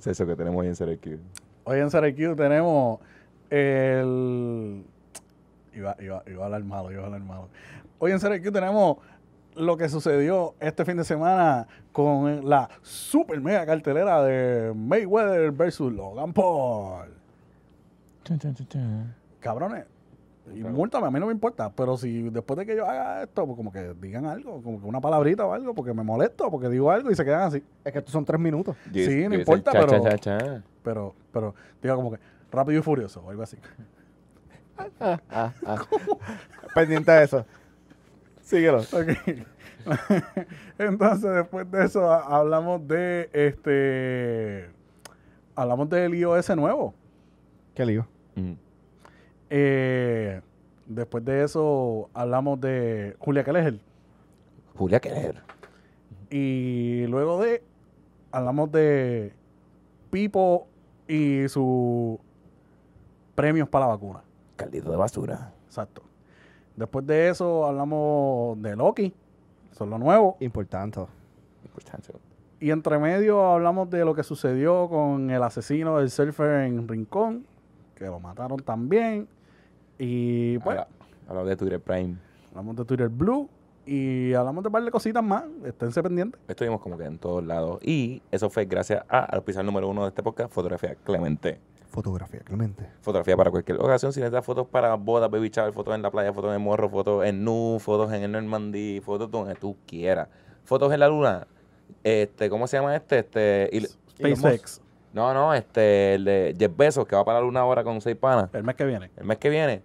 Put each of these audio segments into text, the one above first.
es eso que tenemos hoy en CRQ? Hoy en tenemos el... Iba, iba, iba a hablar malo, iba a hablar malo. Hoy en CRQ tenemos lo que sucedió este fin de semana con la super mega cartelera de Mayweather versus Logan Paul. Cabrones, y a mí no me importa. Pero si después de que yo haga esto, pues como que digan algo, como que una palabrita o algo, porque me molesto, porque digo algo y se quedan así. Es que estos son tres minutos. sí, no importa, pero, pero, pero, diga como que rápido y furioso o algo así. Ah, ah, ah. Pendiente de eso. Síguelo. Entonces, después de eso, hablamos de este. Hablamos del iOS nuevo. ¿Qué lío? Mm. Eh, Después de eso hablamos de Julia Keller. Julia Keller. Y luego de hablamos de Pipo y sus premios para la vacuna. Caldito de basura. Exacto. Después de eso hablamos de Loki. Eso es lo nuevo. Importante. Importante. Y entre medio hablamos de lo que sucedió con el asesino del surfer en Rincón, que lo mataron también. Y pues. Hablamos de Twitter Prime. Hablamos de Twitter Blue. Y hablamos de un par de cositas más. Esténse pendientes. Estuvimos como que en todos lados. Y eso fue gracias al pisar número uno de este podcast, Fotografía Clemente. Fotografía Clemente. Fotografía para cualquier ocasión. Si necesitas fotos para bodas, baby shower, fotos en la playa, fotos en el morro, fotos en Nu, fotos en el Normandy, fotos donde tú quieras. Fotos en la luna. Este, ¿Cómo se llama este? Este. SpaceX. No, no, este, el de Jeff Bezos, que va a parar una hora con seis panas. El mes que viene. El mes que viene.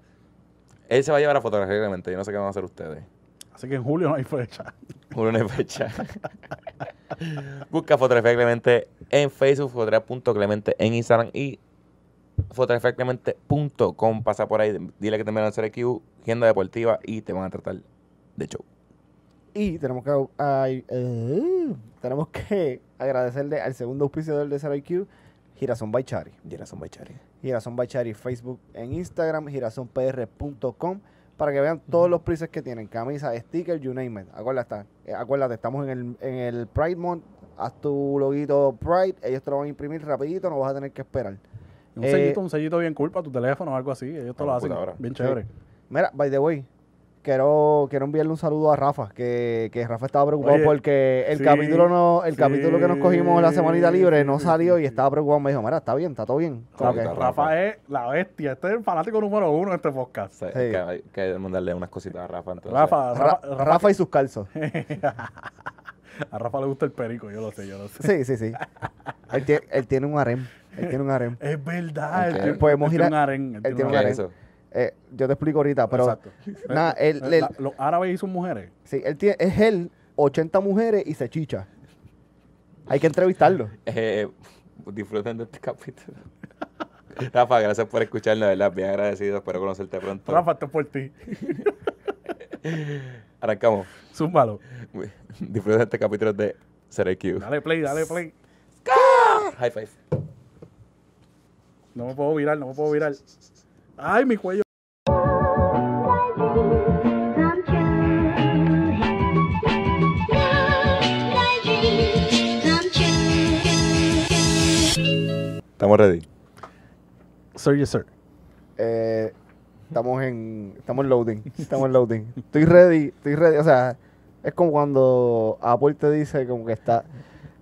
Él se va a llevar a fotografía Clemente Yo no sé qué van a hacer ustedes. Así que en julio no hay fecha. Julio no hay fecha. Busca Fotografía Clemente en Facebook, fotografía.clemente en Instagram y Fotografía.Clemente.com Pasa por ahí, dile que te van a hacer Q, agenda deportiva y te van a tratar de show. Y tenemos que, eh, tenemos que agradecerle al segundo auspiciador de IQ, Girasón Baichari. Girasón Baichari. Girasón Baichari, Facebook en Instagram, girasonpr.com para que vean todos los precios que tienen, camisa, sticker, you name it. Eh, acuérdate, estamos en el, en el Pride Month, haz tu loguito Pride, ellos te lo van a imprimir rapidito, no vas a tener que esperar. Un sellito, eh, un sellito bien cool tu teléfono o algo así, ellos te lo ah, hacen, ahora. bien chévere. Mira, by the way, quiero, quiero enviarle un saludo a Rafa, que, que Rafa estaba preocupado porque el capítulo no, el capítulo que nos cogimos la semanita libre no salió y estaba preocupado. Me dijo, mira, está bien, está todo bien. Rafa, es la bestia, este es el fanático número uno de este podcast. Sí, Que, hay que mandarle unas cositas a Rafa Rafa, Rafa, y sus calzos. a Rafa le gusta el perico, yo lo sé, yo lo sé. Sí, sí, sí. él, tiene, un harem. Él tiene un harem. Es verdad. Él, podemos tiene un harem. él tiene un harem. Eso? Eh, yo te explico ahorita, pero. Exacto. Eh, eh, los árabes y sus mujeres. Sí, él tiene, es él, 80 mujeres y se chicha. Hay que entrevistarlo. disfruten de este capítulo. Rafa, gracias por escucharnos, ¿verdad? Bien agradecido, espero conocerte pronto. Rafa, esto es por ti. Arrancamos. Zúmbalo. Disfruten de este capítulo de CRQ. Dale play, dale play. High five. No me puedo virar, no me puedo virar. Ay, mi cuello. Estamos ready. Sir, yes, sir. Eh, estamos en. Estamos loading. Estamos loading. Estoy ready. Estoy ready. O sea, es como cuando Apple te dice como que está.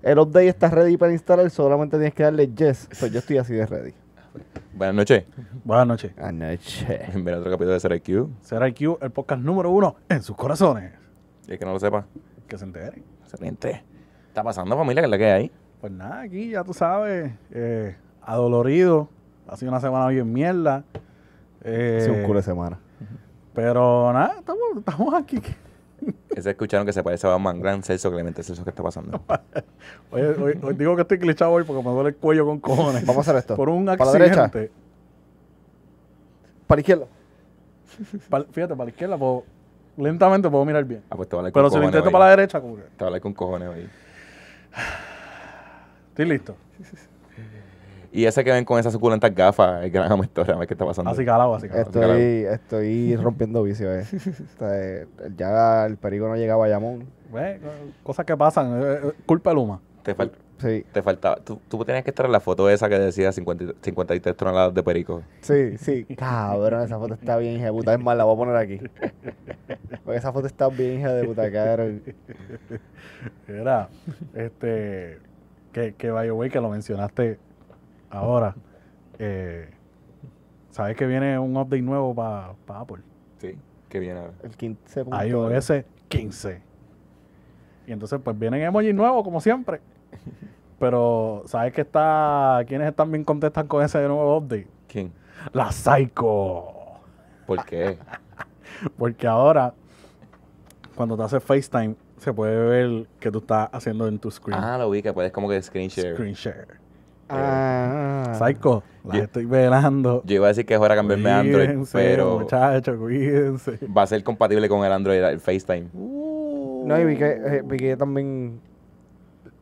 El update está ready para instalar, solamente tienes que darle yes. Pues yo estoy así de ready. Buenas noches. Buenas noches. Buenas noches. otro capítulo de Ser IQ, el podcast número uno en sus corazones. Y es que no lo sepa. Que se entere. ¿Está pasando, familia? que la que hay? Pues nada, aquí ya tú sabes. Eh, adolorido. Ha sido una semana bien mierda. Eh, un culo de semana. Pero nada, estamos, aquí. Ese escucharon que se parece a un gran Celso Clemente Celso, que está pasando? oye, hoy, digo que estoy clichado hoy porque me duele el cuello con cojones. Vamos a hacer esto. Por un accidente. ¿Para la derecha? ¿Para izquierda? fíjate, para la izquierda lentamente puedo mirar bien. Ah, pues pero si lo intento para la derecha, como que... Te vale con cojones hoy. Estoy listo. Sí, sí, y ese que ven con esas suculentas gafas, el gran amestor, a ver qué está pasando. Así calado, así calado. Estoy, estoy rompiendo vicio, eh. eh ya el perico no llegaba a Bayamón. cosas que pasan, eh, eh, culpa de Luma. Te, fal sí. te faltaba. Tú, tú, tenías que estar en la foto esa que decía 50, 53 toneladas de perico. Sí, sí. Cabrón, esa foto está bien hija de puta. Es más, la voy a poner aquí. Porque esa foto está bien hija de puta, cabrón. Era, este, que, que Way, que lo mencionaste Ahora, eh, ¿sabes que viene un update nuevo para Apple? Sí, que viene El 15. ese 15. Y entonces, pues vienen emojis nuevos, como siempre. Pero, ¿sabes que está. ¿Quiénes están bien contestan con ese nuevo update? ¿Quién? La Psycho. ¿Por qué? Porque ahora, cuando te haces FaceTime, se puede ver que tú estás haciendo en tu screen. Ah, lo vi, que puedes como que screen share. Screen share. Ah, Psycho, la estoy velando. Yo iba a decir que fuera a cambiarme a Android, pero. cuídense. Va a ser compatible con el Android, el FaceTime. Uh. no, y vi que, eh, vi que también.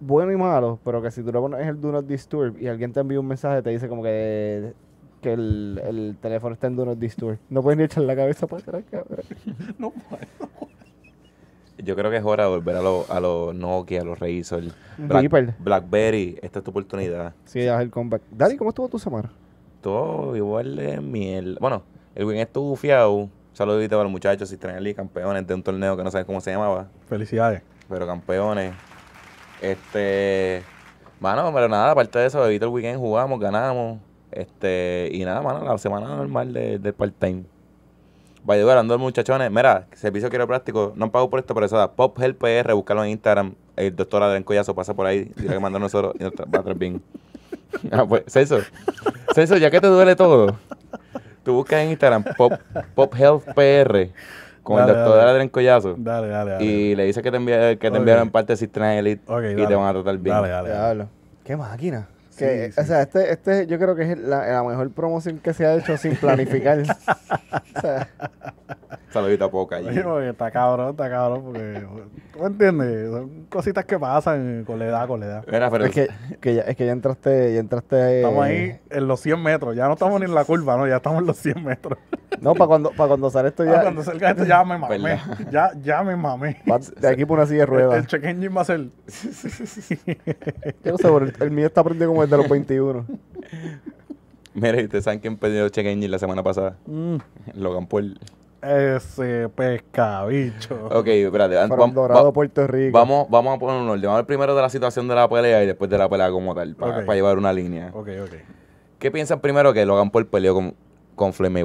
Bueno y malo, pero que si tú lo pones el Do Not Disturb y alguien te envía un mensaje, te dice como que que el, el, teléfono está en Do Not Disturb. No puedes ni echar la cabeza para atrás, no puedes yo creo que es hora de volver a los a Nokia, a los Razor, el Blackberry. Esta es tu oportunidad. Sí, haz el comeback. Dani, ¿cómo estuvo tu semana? Todo igual de miel. Bueno, el weekend estuvo fiado. Saludito para los muchachos, si traen y campeones de un torneo que no sabes cómo se llamaba. Felicidades. Pero campeones. Este. Mano, pero nada, aparte de eso, evito el weekend, jugamos, ganamos. Este, y nada, mano, la semana normal de, del part-time va a ayudar hablando muchachones, mira, servicio quiropráctico, no pago por esto, pero eso Pop Health PR, búscalo en Instagram. El doctor Adrián Collazo pasa por ahí, tiene que mandarnos a nosotros y nos va a traer bien. Ah, pues, Celso, Celso, ya que te duele todo, tú buscas en Instagram Pop, Pop Health PR con el doctor dale. Collazo. Dale, dale, dale. Y le dice que te, enviaron que te enviaron parte de Sistema Elite y te van a tratar bien. Dale, dale. Qué máquina. O sea, este, este yo creo que es la, la, mejor promoción que se ha hecho sin planificar. o sea, Saludita poca allí. está cabrón, está cabrón, porque tú entiendes, son cositas que pasan con la edad, con la edad. pero es que, ya, es que ya entraste, ahí. entraste. Eh, estamos ahí en los 100 metros, ya no estamos ni en la curva, no, ya estamos en los 100 metros. No, para cuando, para cuando sale esto ya. Ah, cuando salga esto ya me mamé. Ya, ya me mamé. De aquí por una silla de ruedas. El, check engine va a ser. Yo no sé, el, mío está prendido como el de los 21. Mira, ¿y ustedes saben quién perdió check engine la semana pasada. Mm. Logan Paul. Ese pescabicho. Ok, espérate. Vamos, Puerto Rico. Vamos, vamos a poner un orden. Vamos primero de la situación de la pelea y después de la pelea como tal, para, llevar una línea. Ok, ok. ¿Qué piensan primero que lo hagan por el peleo con, con Floyd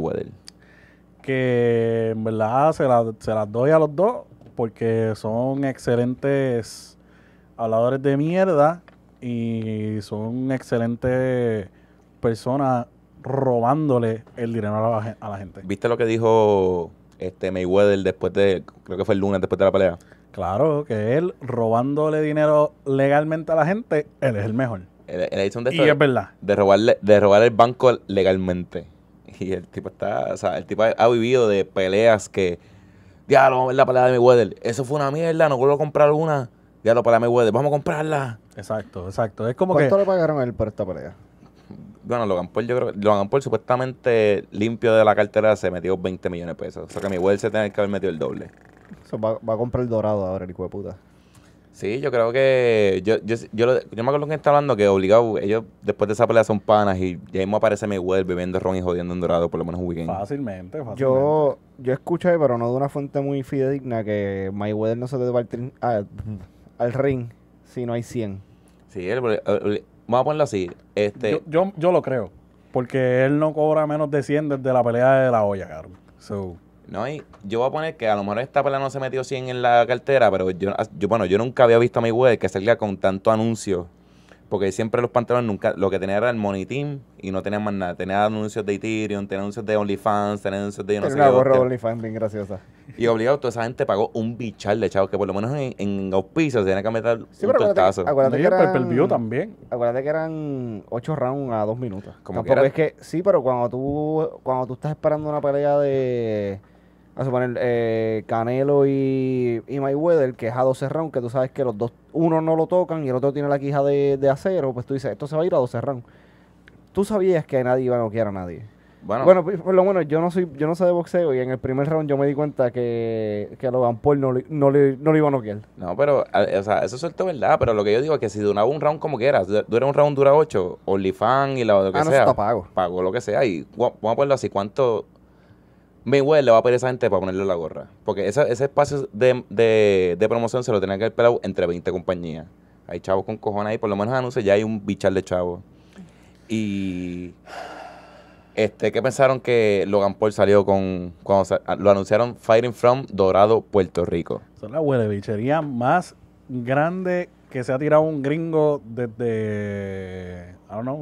Que en verdad se las doy a los dos porque son excelentes habladores de mierda y son excelentes personas robándole el dinero a la, gente. ¿Viste lo que dijo este Mayweather después de, creo que fue el lunes después de la pelea? Claro, que él robándole dinero legalmente a la gente, él es el mejor. Él, un y es verdad. De robarle, de robar el banco legalmente. Y el tipo está, o sea, el tipo ha vivido de peleas que, diablo, la pelea de Mayweather, eso fue una mierda, no vuelvo a comprar una, diablo, pelea de Mayweather, vamos a comprarla. Exacto, exacto. Es como ¿Cuánto que, le pagaron a él por esta pelea? bueno, Logan Paul, yo creo Logan Paul supuestamente limpio de la cartera se metió 20 millones de pesos. O sea que mi se tiene que haber metido el doble. va, a comprar el dorado ahora, el hijo de puta. Sí, yo creo que. Yo, yo, yo, me acuerdo que está hablando que obligado. Ellos después de esa pelea son panas y ya mismo aparece Mayweather bebiendo ron y jodiendo en dorado por lo menos un weekend. Fácilmente, fácilmente. Yo, yo escuché, pero no de una fuente muy fidedigna, que Mayweather no se debe al, ah, al ring si no hay 100. Sí, él, vamos a ponerlo así. Este, yo, yo, lo creo, porque él no cobra menos de 100 desde la pelea de la olla, Carlos. No, yo voy a poner que a lo mejor esta pelea no se metió 100 en la cartera, pero yo, yo bueno, yo nunca había visto a mi web que salía con tanto anuncio porque siempre los pantalones nunca, lo que tenía era el Money y no tenía más nada. Tenía anuncios de Ethereum, tenía anuncios de OnlyFans, tenía anuncios de no sé una gorra de OnlyFans bien graciosa. Y obligado, toda esa gente pagó un bicharle, de chavos, que por lo menos en, en auspicio se tenía que meter sí, un pero acuérdate, que eran, el view también. Acuérdate que eran 8 rounds a 2 minutos. Como Tampoco es que, sí, pero cuando tú, cuando tú estás esperando una pelea de a suponer, eh, Canelo y, y Mayweather, que es a 12 rounds, que tú sabes que los dos, uno no lo tocan y el otro tiene la quija de, de acero, pues tú dices, esto se va a ir a 12 rounds. Tú sabías que nadie iba a noquear a nadie. Bueno, bueno pues, por lo menos yo no soy, yo no sé de boxeo y en el primer round yo me di cuenta que, que a Logan Paul no, no, le, no iba a noquear. No, pero, o sea, eso es cierto, ¿verdad? Pero lo que yo digo es que si duraba un round como quieras, dura un round, dura ocho, OnlyFans y lo que ah, no, sea. está pago. Pago, lo que sea. Y vamos a ponerlo así, ¿cuánto, Mayweather le va a pedir a esa gente para ponerle la gorra. Porque ese, espacio de, promoción se lo tenía que haber entre 20 compañías. Hay chavos con cojones ahí, por lo menos anuncios ya hay un bichal de chavos. Y. Este, ¿qué pensaron que Logan Paul salió con. cuando lo anunciaron Fighting from Dorado, Puerto Rico? Son la de bichería más grande que se ha tirado un gringo desde. I don't know,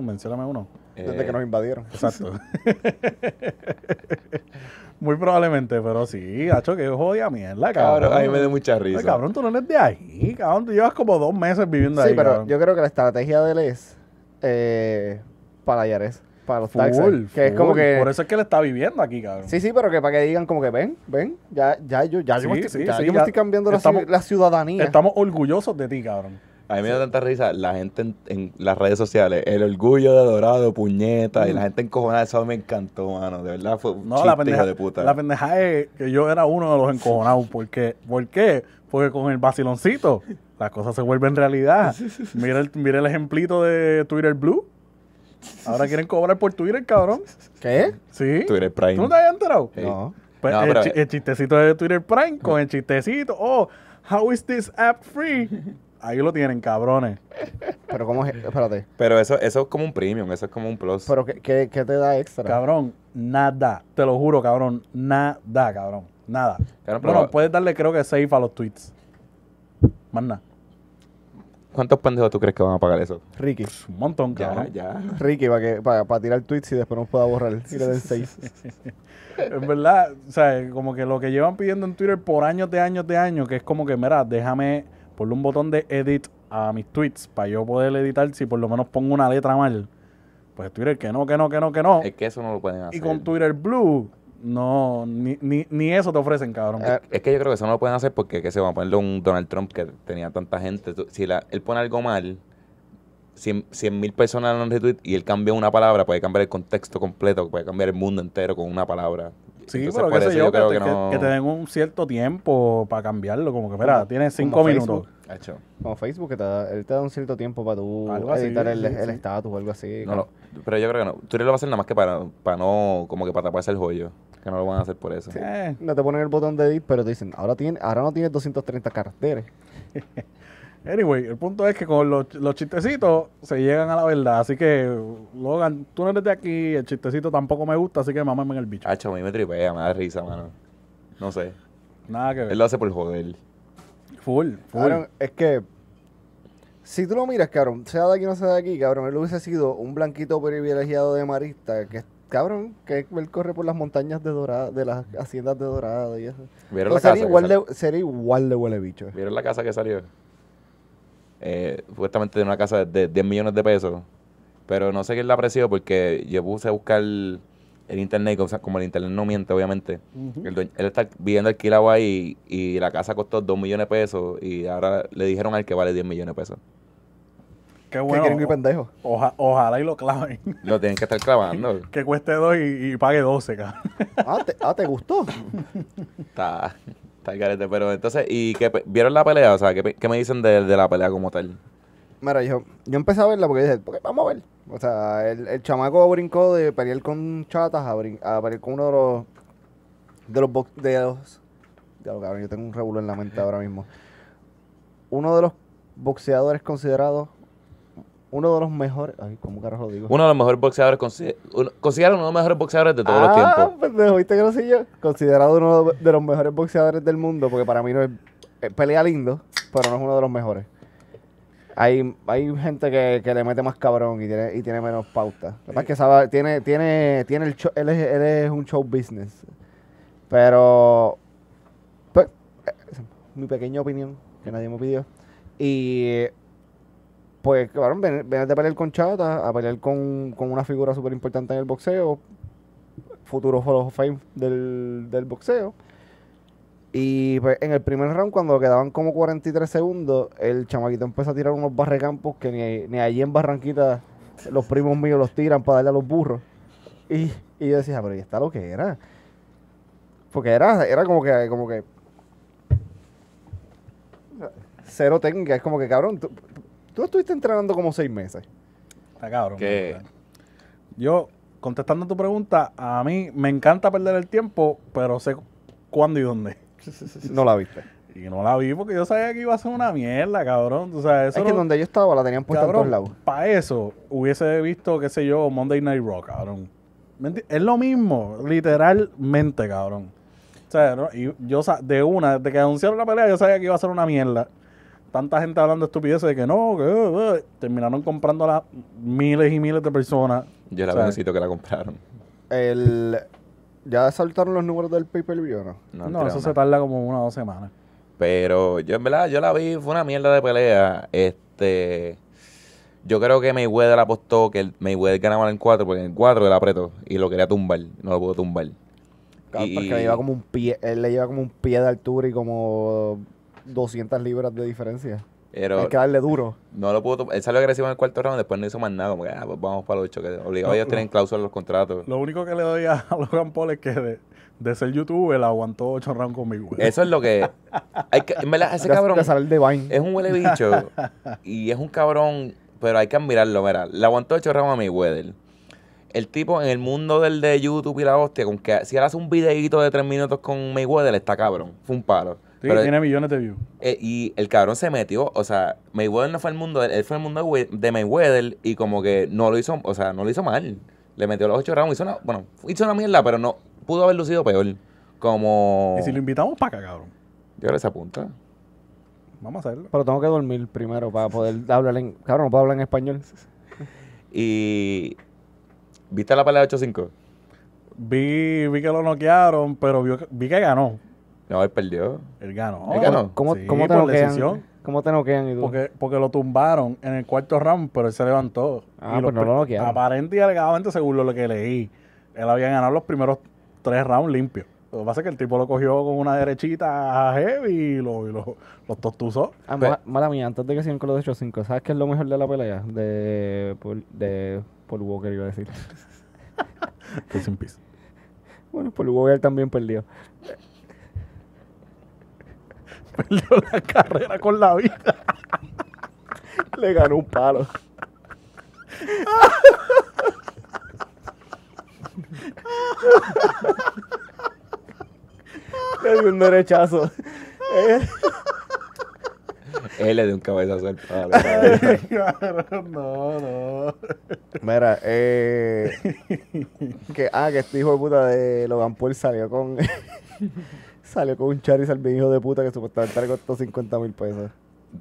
uno. Desde que nos eh, invadieron. Exacto. Muy probablemente, pero sí, hacho, que jodía mierda, cabrón. Cabrón, a mí me da mucha risa. cabrón, tú no eres de ahí, cabrón. Tú llevas como dos meses viviendo ahí. Sí, pero yo creo que la estrategia de él es eh, para Yares, para los Que es como que. Por eso es que él está viviendo aquí, cabrón. Sí, sí, pero que para que digan como que ven, ven, ya, ya yo, ya, yo, estoy, ya, yo me estoy cambiando la, ciudadanía. Estamos orgullosos de ti, cabrón. A mí me da tanta risa la gente en, las redes sociales, el orgullo de Dorado, puñeta, y mm. la gente encojonada, eso me encantó, mano. De verdad fue una no, de puta. La pendeja es que yo era uno de los encojonados. ¿Por qué? ¿Por qué? Porque con el vaciloncito las cosas se vuelven realidad. Mira el, mira el ejemplito de Twitter Blue. Ahora quieren cobrar por Twitter, cabrón. ¿Qué? Sí. Twitter Prime. ¿Tú no te habías enterado? Pues no. el, el, chistecito de Twitter Prime con el chistecito. Oh, how is this app free? Ahí lo tienen, cabrones. Pero cómo es, espérate. Pero eso, eso es como un premium, eso es como un plus. Pero ¿qué, qué, te da extra? Cabrón, nada. Te lo juro, cabrón. Nada, cabrón. Nada. pero bueno, puedes darle creo que safe a los tweets. Más nada. ¿Cuántos pendejos tú crees que van a pagar eso? Ricky. un montón, cabrón. Ya, ya. Ricky, para para, tirar tweets y después nos pueda borrar. el en verdad, o sea, como que lo que llevan pidiendo en Twitter por años de años de años, que es como que, mira, déjame ponle un botón de edit a mis tweets para yo poder editar si por lo menos pongo una letra mal. Pues Twitter que no, que no, que no, que no. Es que eso no lo pueden hacer. Y con Twitter Blue, no, ni, ni, eso te ofrecen, cabrón. Es, que yo creo que eso no lo pueden hacer porque que se va a ponerle un Donald Trump que tenía tanta gente. Si la, él pone algo mal, 100 mil personas lo han retweet y él cambia una palabra, puede cambiar el contexto completo, puede cambiar el mundo entero con una palabra. Sí, pero yo, que, te, den un cierto tiempo para cambiarlo. Como que, espera tienes cinco minutos. Hecho. Como Facebook, te da, un cierto tiempo para tú así, editar el estatus o algo así. No, no, pero yo creo que no. Tú lo vas a hacer nada más que para, para no, como que para taparse el joyo. Que no lo van a hacer por eso. Sí. Eh. No te ponen el botón de edit, pero te dicen, ahora, tiene, ahora no tienes 230 caracteres. Anyway, el punto es que con los, chistecitos se llegan a la verdad. Así que, Logan, tú no eres de aquí, el chistecito tampoco me gusta, así que mamame en el bicho. Hacho, a mí me tripea, me da risa, mano. No sé. Nada que ver. Él lo hace por joder. Full, full. es que, si tú lo miras, cabrón, sea de aquí o no sea de aquí, cabrón, él hubiese sido un blanquito privilegiado de marista que cabrón, que él corre por las montañas de Dorada, de las haciendas de Dorada y eso. ¿Vieron sería, igual de, sería igual de huele bicho. ¿Vieron la casa que salió? eh, supuestamente de una casa de 10 millones de pesos. Pero no sé qué es la precio porque yo puse a buscar el internet, o como el internet no miente, obviamente. el él está viviendo alquilado ahí y la casa costó 2 millones de pesos y ahora le dijeron al que vale 10 millones de pesos. Qué bueno. y pendejo. ojalá y lo claven. Lo tienen que estar clavando. que cueste 2 y, pague 12, cabrón. Ah, te, ah, ¿te gustó? Está pero entonces, ¿y qué, vieron la pelea? O sea, ¿qué, qué me dicen de, de, la pelea como tal? Mira, yo, yo empecé a verla porque dije, porque vamos a ver. O sea, el, el chamaco brincó de pelear con chatas a, pelear con uno de los de los box, ya yo tengo un revuelo en la mente ahora mismo. Uno de los boxeadores considerados uno de los mejores. Ay, ¿cómo carajo lo digo? Uno de los mejores boxeadores. Considerado uno de los mejores boxeadores de todos los ah, tiempos. Ah, pendejo, ¿viste que lo yo? Considerado uno de los mejores boxeadores del mundo, porque para mí no es, pelea lindo, pero no es uno de los mejores. Hay, hay gente que, que, le mete más cabrón y tiene, y tiene menos pautas. Lo que sabe, tiene, tiene, tiene el show, él, es, él es un show business. Pero, pues, eh, mi pequeña opinión, que nadie me pidió. Y pues, cabrón, ven, a pelear con Chata, a pelear con, con una figura súper importante en el boxeo, futuro Hall of Fame del, del boxeo. Y pues, en el primer round, cuando quedaban como 43 segundos, el chamaquito empezó a tirar unos barrecampos que ni, ni allí en Barranquita los primos míos los tiran para darle a los burros. Y, y yo decía, pero ¿y está lo que era? Porque era, era como que, como que cero técnica. Es como que, cabrón, Tú estuviste entrenando como seis meses. Está cabrón. Yo, contestando tu pregunta, a mí me encanta perder el tiempo, pero sé cuándo y dónde. no la viste. Y no la vi porque yo sabía que iba a ser una mierda, cabrón. es que donde yo estaba la tenían puesta en todos lados. Para eso hubiese visto, qué sé yo, Monday Night Raw, cabrón. Es lo mismo, literalmente, cabrón. O sea, y yo de una, desde que anunciaron la pelea, yo sabía que iba a ser una mierda tanta gente hablando estupideces de que no, que eh, eh, terminaron comprando las miles y miles de personas. Yo la necesito que la compraron. El, ¿Ya saltaron los números del pay per no? No, eso se tarda como una o dos semanas. Pero yo en verdad, yo la vi, fue una mierda de pelea. Este, yo creo que Mayweather apostó que Mayweather ganaba en 4, porque en el 4 él apretó y lo quería tumbar, no lo pudo tumbar. porque como un pie, él le lleva como un pie de altura y como 200 libras de diferencia. Pero Hay que darle duro. No lo pudo Él salió agresivo en el cuarto round, después no hizo más nada. porque ah, pues vamos para los choques. Obligado. no, ellos tienen cláusulas en los contratos. Lo único que le doy a Logan Paul es que de, ser youtuber aguantó 8 rounds conmigo. Mayweather Eso es lo que. Hay que ese cabrón. es un huele bicho. y es un cabrón, pero hay que admirarlo. Mira, le aguantó 8 rounds a mi El tipo en el mundo del de YouTube y la hostia, con que si él hace un videito de 3 minutos con Mayweather, está cabrón. Fue un paro tiene millones de views. Eh, y el cabrón se metió, o sea, Mayweather no fue el mundo, él fue el mundo de Mayweather y como que no lo hizo, o sea, no lo hizo mal. Le metió los ocho rounds, hizo una, bueno, hizo una mierda, pero no, pudo haber lucido peor. Como... ¿Y si lo invitamos para acá, cabrón? Yo ahora se apunta. Vamos a hacerlo. Pero tengo que dormir primero para poder hablar en... Cabrón, no puedo hablar en español. y... ¿Viste la pelea 8-5? Vi, vi que lo noquearon, pero vi que ganó. No, él perdió. Él ganó. Él ganó. ¿Cómo, ¿cómo te noquean? ¿Cómo te noquean Porque, porque lo tumbaron en el cuarto round, pero él se levantó. Ah, pues no lo noquearon. Aparente y alegadamente, según lo que leí, él había ganado los primeros tres rounds limpios. Lo que pasa es que el tipo lo cogió con una derechita heavy y lo, y lo, lo tostuzó. Ah, pues mala mía, antes de que sigan con los 8-5, ¿sabes qué es lo mejor de la pelea? De de Paul Walker, iba a decir. pues sin piso. Bueno, Paul Walker también perdió perdió la carrera con la vida. Le ganó un palo. Le dio un derechazo. Él eh, le dio un cabezazo no, no. Mira, eh. Que, ah, que este hijo de puta de Logan Paul salió con. Salió con un Charizard, mi hijo de puta, que supuestamente le costó 50 mil pesos.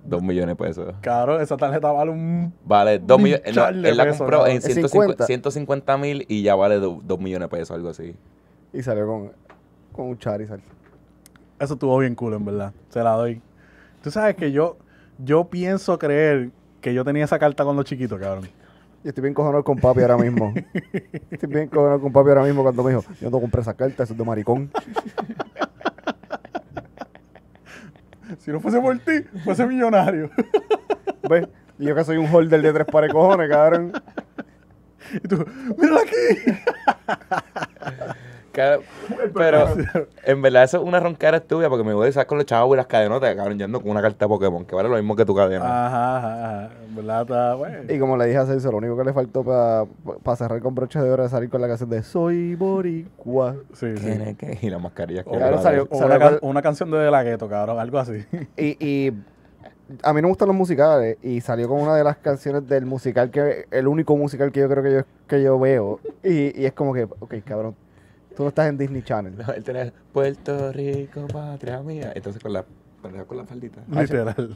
Dos millones de pesos. Claro, esa tarjeta vale un. Vale, dos millones. No, él la compró en 150. mil y ya vale dos millones de pesos, algo así. Y salió con, con un Charizard. Eso estuvo bien cool, en verdad. Se la doy. Tú sabes que yo, yo pienso creer que yo tenía esa carta cuando chiquito, cabrón. Yo estoy bien cojonado con papi ahora mismo. estoy bien cojonado con papi ahora mismo cuando me dijo, yo no compré esa carta, eso es de maricón. Si no fuese por ti, fuese millonario. ¿Ves? Y yo que soy un holder de tres pares cojones, cabrón. Y tú, mírala aquí. Pero en verdad eso es una roncara estúpida porque me voy a deshacer con los chavos y las cadenotas, cabrón, yendo con una carta Pokémon, que vale lo mismo que tu cadena. Ajá, ajá, En bueno. Y como le dije a Celso, lo único que le faltó para cerrar con broche de oro es salir con la canción de Soy Boricua. Sí, sí. Y la mascarilla. O, una, canción de La que cabrón, algo así. y, y a mí no me gustan los musicales y salió con una de las canciones del musical que el único musical que yo creo que yo que yo veo y, y es como que ok cabrón Tú no estás en Disney Channel. El él Puerto Rico, patria mía. Entonces con la con la faldita. Ah, Literal.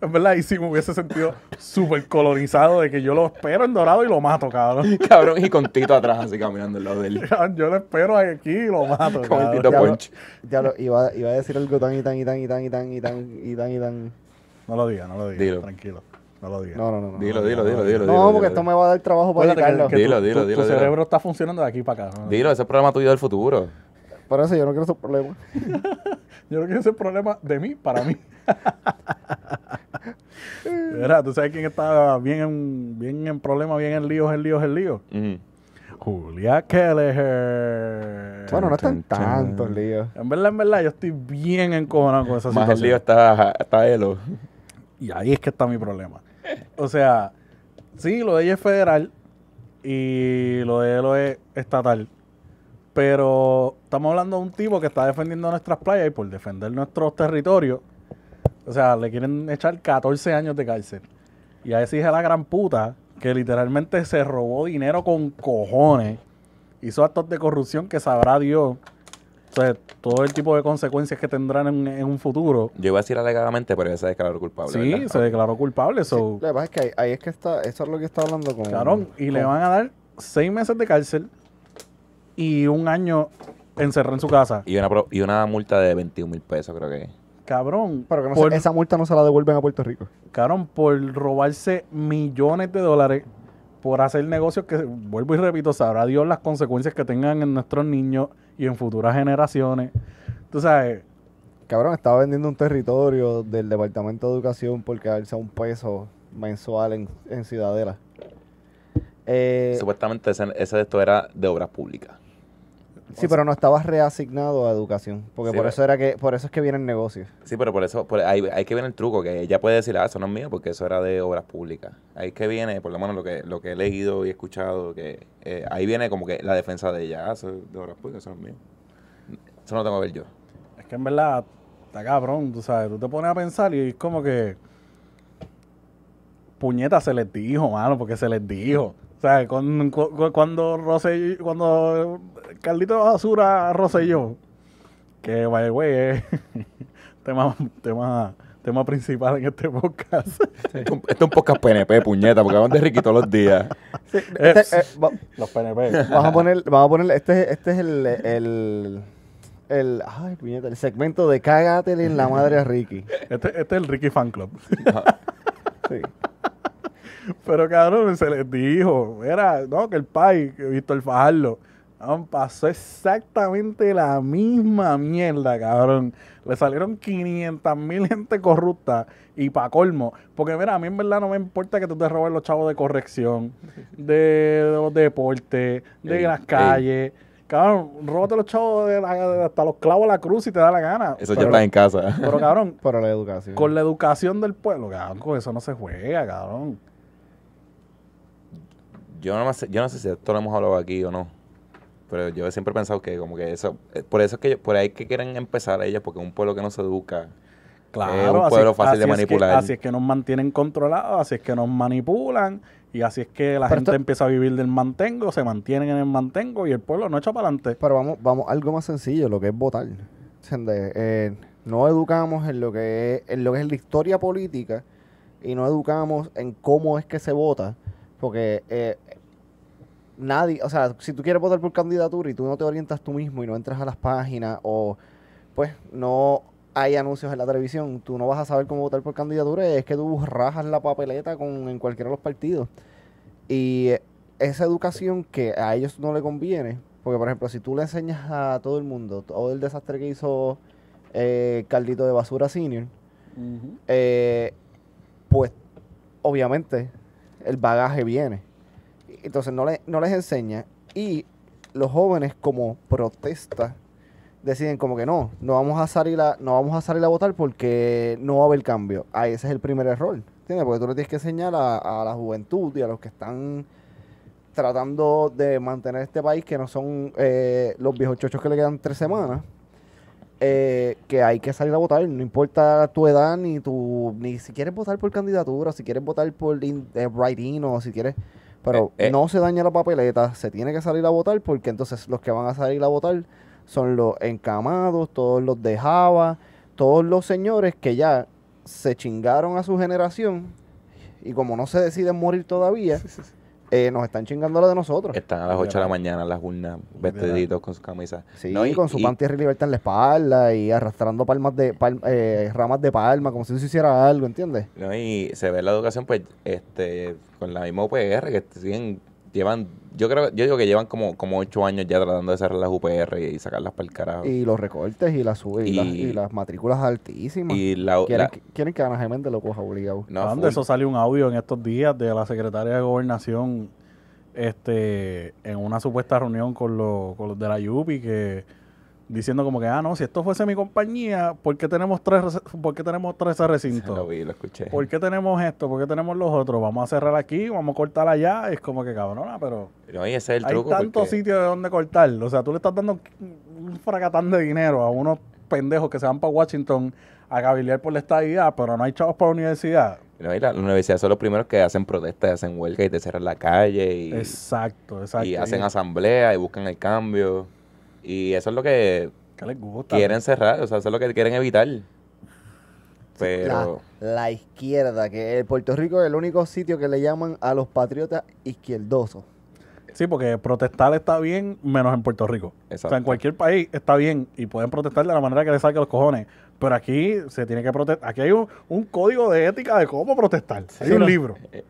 En verdad, y sí me hubiese sentido súper colonizado de que yo lo espero en dorado y lo mato, cabrón. Cabrón, y con Tito atrás, así caminando el lado de él. Yo lo espero aquí y lo mato. Con el Tito Punch. Ya lo, iba, iba a decir algo tan y tan y tan y tan y tan y tan y tan y tan. No lo diga, no lo diga. Tranquilo. No No, no, no. Dilo, dilo, dilo, dilo. No, porque esto me va a dar trabajo para editarlo. Dilo, dilo, dilo. Tu cerebro está funcionando de aquí para acá. Dilo, ese es problema tuyo del futuro. Por eso yo no quiero esos problema yo no quiero ese problema de mí para mí. tú sabes quién está bien en, bien en problema bien en líos, en líos, en líos. Julia Kelleher. Bueno, no están tantos líos. En verdad, en verdad, yo estoy bien encojonado con esa Más situación. Más el lío está, está Elo. Y ahí es que está mi problema. O sea, sí, lo de ella es federal y lo de él es estatal. Pero estamos hablando de un tipo que está defendiendo nuestras playas y por defender nuestros territorios. O sea, le quieren echar 14 años de cárcel. Y a ese hija la gran puta que literalmente se robó dinero con cojones. Hizo actos de corrupción que sabrá Dios todo el tipo de consecuencias que tendrán en, un futuro. Yo iba a decir alegadamente, pero ya se declaró culpable. Sí, se declaró culpable. eso es que ahí, es que está, eso es lo que está hablando con. Carón y le van a dar seis meses de cárcel y un año encerrado en su casa. Y una, y una multa de 21 mil pesos, creo que. Cabrón. Pero esa multa no se la devuelven a Puerto Rico. Cabrón, por robarse millones de dólares por hacer negocios que, vuelvo y repito, sabrá Dios las consecuencias que tengan en nuestros niños y en futuras generaciones. Tú sabes. Cabrón, estaba vendiendo un territorio del Departamento de Educación porque quedarse un peso mensual en, en Ciudadela. Eh, Supuestamente ese, ese de esto era de obras públicas. Sí, pero no estabas reasignado a educación, porque por eso era que por eso es que vienen negocios. Sí, pero por eso por, hay, que ver el truco, que ella puede decir, ah, eso no es mío porque eso era de obras públicas. Ahí es que viene, por lo menos lo que, lo que he leído y escuchado, que eh, ahí viene como que la defensa de ella, ah, eso es de obras públicas, eso no es mío. Eso no tengo que ver yo. Es que en verdad, está cabrón, tú sabes, tú te pones a pensar y es como que puñeta se les dijo, mano, porque se les dijo sea, cuando, Rosselló, cuando Carlito Basura que vaya, güey, tema, tema, tema principal en este podcast. Este es un podcast PNP, puñeta, porque van de Ricky todos los días. Eh, este, eh, los PNP. Vamos a poner, vamos a poner este, este es el, el ay, el segmento de cágatele en la madre a Ricky. Este, este es el Ricky Fan Club. sí. Pero cabrón, se les dijo, era no, que el país que el Fajardo, cabrón, pasó exactamente la misma mierda, cabrón. Le salieron 500 mil gente corrupta y pa' colmo. Porque mira, a mí en verdad no me importa que tú te robes los chavos de corrección, de, los de deportes, de las calles. Cabrón, róbate los chavos hasta los clavos a la cruz si te da la gana. Eso ya está en casa. Pero cabrón. Para la educación. Con la educación del pueblo, cabrón, con eso no se juega, cabrón yo no, sé, sé si esto lo hemos hablado aquí o no, pero yo he siempre pensado que como que eso, eh, por eso es que por ahí que quieren empezar ellos, porque es un pueblo que no se educa. Claro, es un pueblo fácil de manipular. así es que nos mantienen controlados, así es que nos manipulan y así es que la gente empieza a vivir del mantengo, se mantienen en el mantengo y el pueblo no echa para adelante. Pero vamos, vamos algo más sencillo, lo que es votar. Eh, no educamos en lo que es, en lo que es la historia política y no educamos en cómo es que se vota, porque eh, nadie, o sea, si tú quieres votar por candidatura y tú no te orientas tú mismo y no entras a las páginas o pues no hay anuncios en la televisión, tú no vas a saber cómo votar por candidatura, es que tú rajas la papeleta con, en cualquiera de los partidos. Y esa educación que a ellos no le conviene, porque por ejemplo, si tú le enseñas a todo el mundo todo el desastre que hizo eh, Carlito de Basura Senior, eh, pues obviamente el bagaje viene. Entonces no, le, no les enseña y los jóvenes como protesta deciden como que no, no vamos a salir a, no vamos a salir a votar porque no va a haber cambio. Ahí ese es el primer error, ¿entiendes? Porque tú le tienes que enseñar a, la juventud y a los que están tratando de mantener este país, que no son eh, los viejos chochos que le quedan tres semanas, eh, que hay que salir a votar, no importa tu edad, ni tu, ni si quieres votar por candidatura, si quieres votar por write-in eh, o si quieres pero eh, eh. no se daña la papeleta, se tiene que salir a votar porque entonces los que van a salir a votar son los encamados, todos los de Java, todos los señores que ya se chingaron a su generación y como no se deciden morir todavía, Eh, nos están chingando lo de nosotros. Están a las 8 de la mañana las urnas, vestiditos con su camisa. Sí, no, y, con su libertad en la espalda y arrastrando palmas de eh, ramas de palma, como si se hiciera algo, ¿entiendes? No, y se ve la educación, pues, este con la misma OPR que siguen llevan, yo creo, yo digo que llevan como, como ocho años ya tratando de cerrar las UPR y sacarlas para el carajo. Y los recortes y las y, y, las, matrículas altísimas. Y la, quieren, que, quieren que Ana lo coja obligado. No, de eso salió un audio en estos días de la secretaria de gobernación, este, en una supuesta reunión con los, con los de la UPI que diciendo como que, ah, no, si esto fuese mi compañía, ¿por qué tenemos tres, ¿por tenemos tres recintos? Lo vi, lo escuché. ¿Por qué tenemos esto? ¿Por qué tenemos los otros? Vamos a cerrar aquí, vamos a cortar allá. Es como que cabrona, pero... es el hay tantos sitios de donde cortar. O sea, tú le estás dando un fracatán de dinero a unos pendejos que se van para Washington a gavilear por la estadía pero no hay chavos para la universidad. No, la, universidad son los primeros que hacen protestas, hacen huelga y te cerran la calle. Y, exacto, exacto. Y hacen asamblea y buscan el cambio. Y eso es lo que, quieren cerrar, o sea, eso es lo que quieren evitar. Pero... La, izquierda, que el Puerto Rico es el único sitio que le llaman a los patriotas izquierdosos. Sí, porque protestar está bien, menos en Puerto Rico. O sea, en cualquier país está bien y pueden protestar de la manera que les salga los cojones. Pero aquí se tiene que protestar. Aquí hay un, código de ética de cómo protestar. hay un libro. Eh,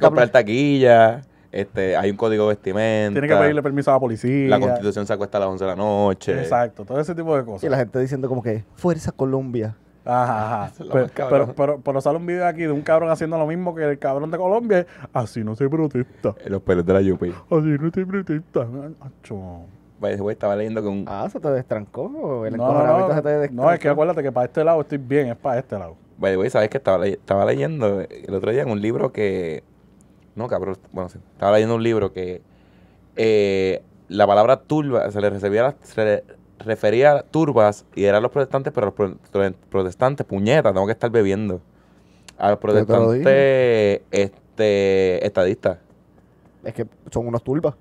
comprar taquilla. Este, hay un código de vestimenta. Tiene que pedirle permiso a la policía. La constitución se acuesta a las 11 de la noche. Exacto, todo ese tipo de cosas. Y la gente diciendo como que, Fuerza Colombia. Ajá, ajá. Pero, pero, pero, sale un video aquí de un cabrón haciendo lo mismo que el cabrón de Colombia. Así no se protesta. Los pelos de la Yupi. Así no se protesta. Acho. güey, estaba leyendo que un... Ah, se te destrancó. El no, se te destrancó. no, es que acuérdate que para este lado estoy bien, es para este lado. Vaya, güey, ¿sabes que estaba, estaba leyendo el otro día en un libro que no, Bueno, Estaba leyendo un libro que eh, la palabra turba se le, refería a turbas y eran los protestantes, pero los protestantes, puñetas, tengo que estar bebiendo. A los protestantes este, estadistas. Es que son unas turbas.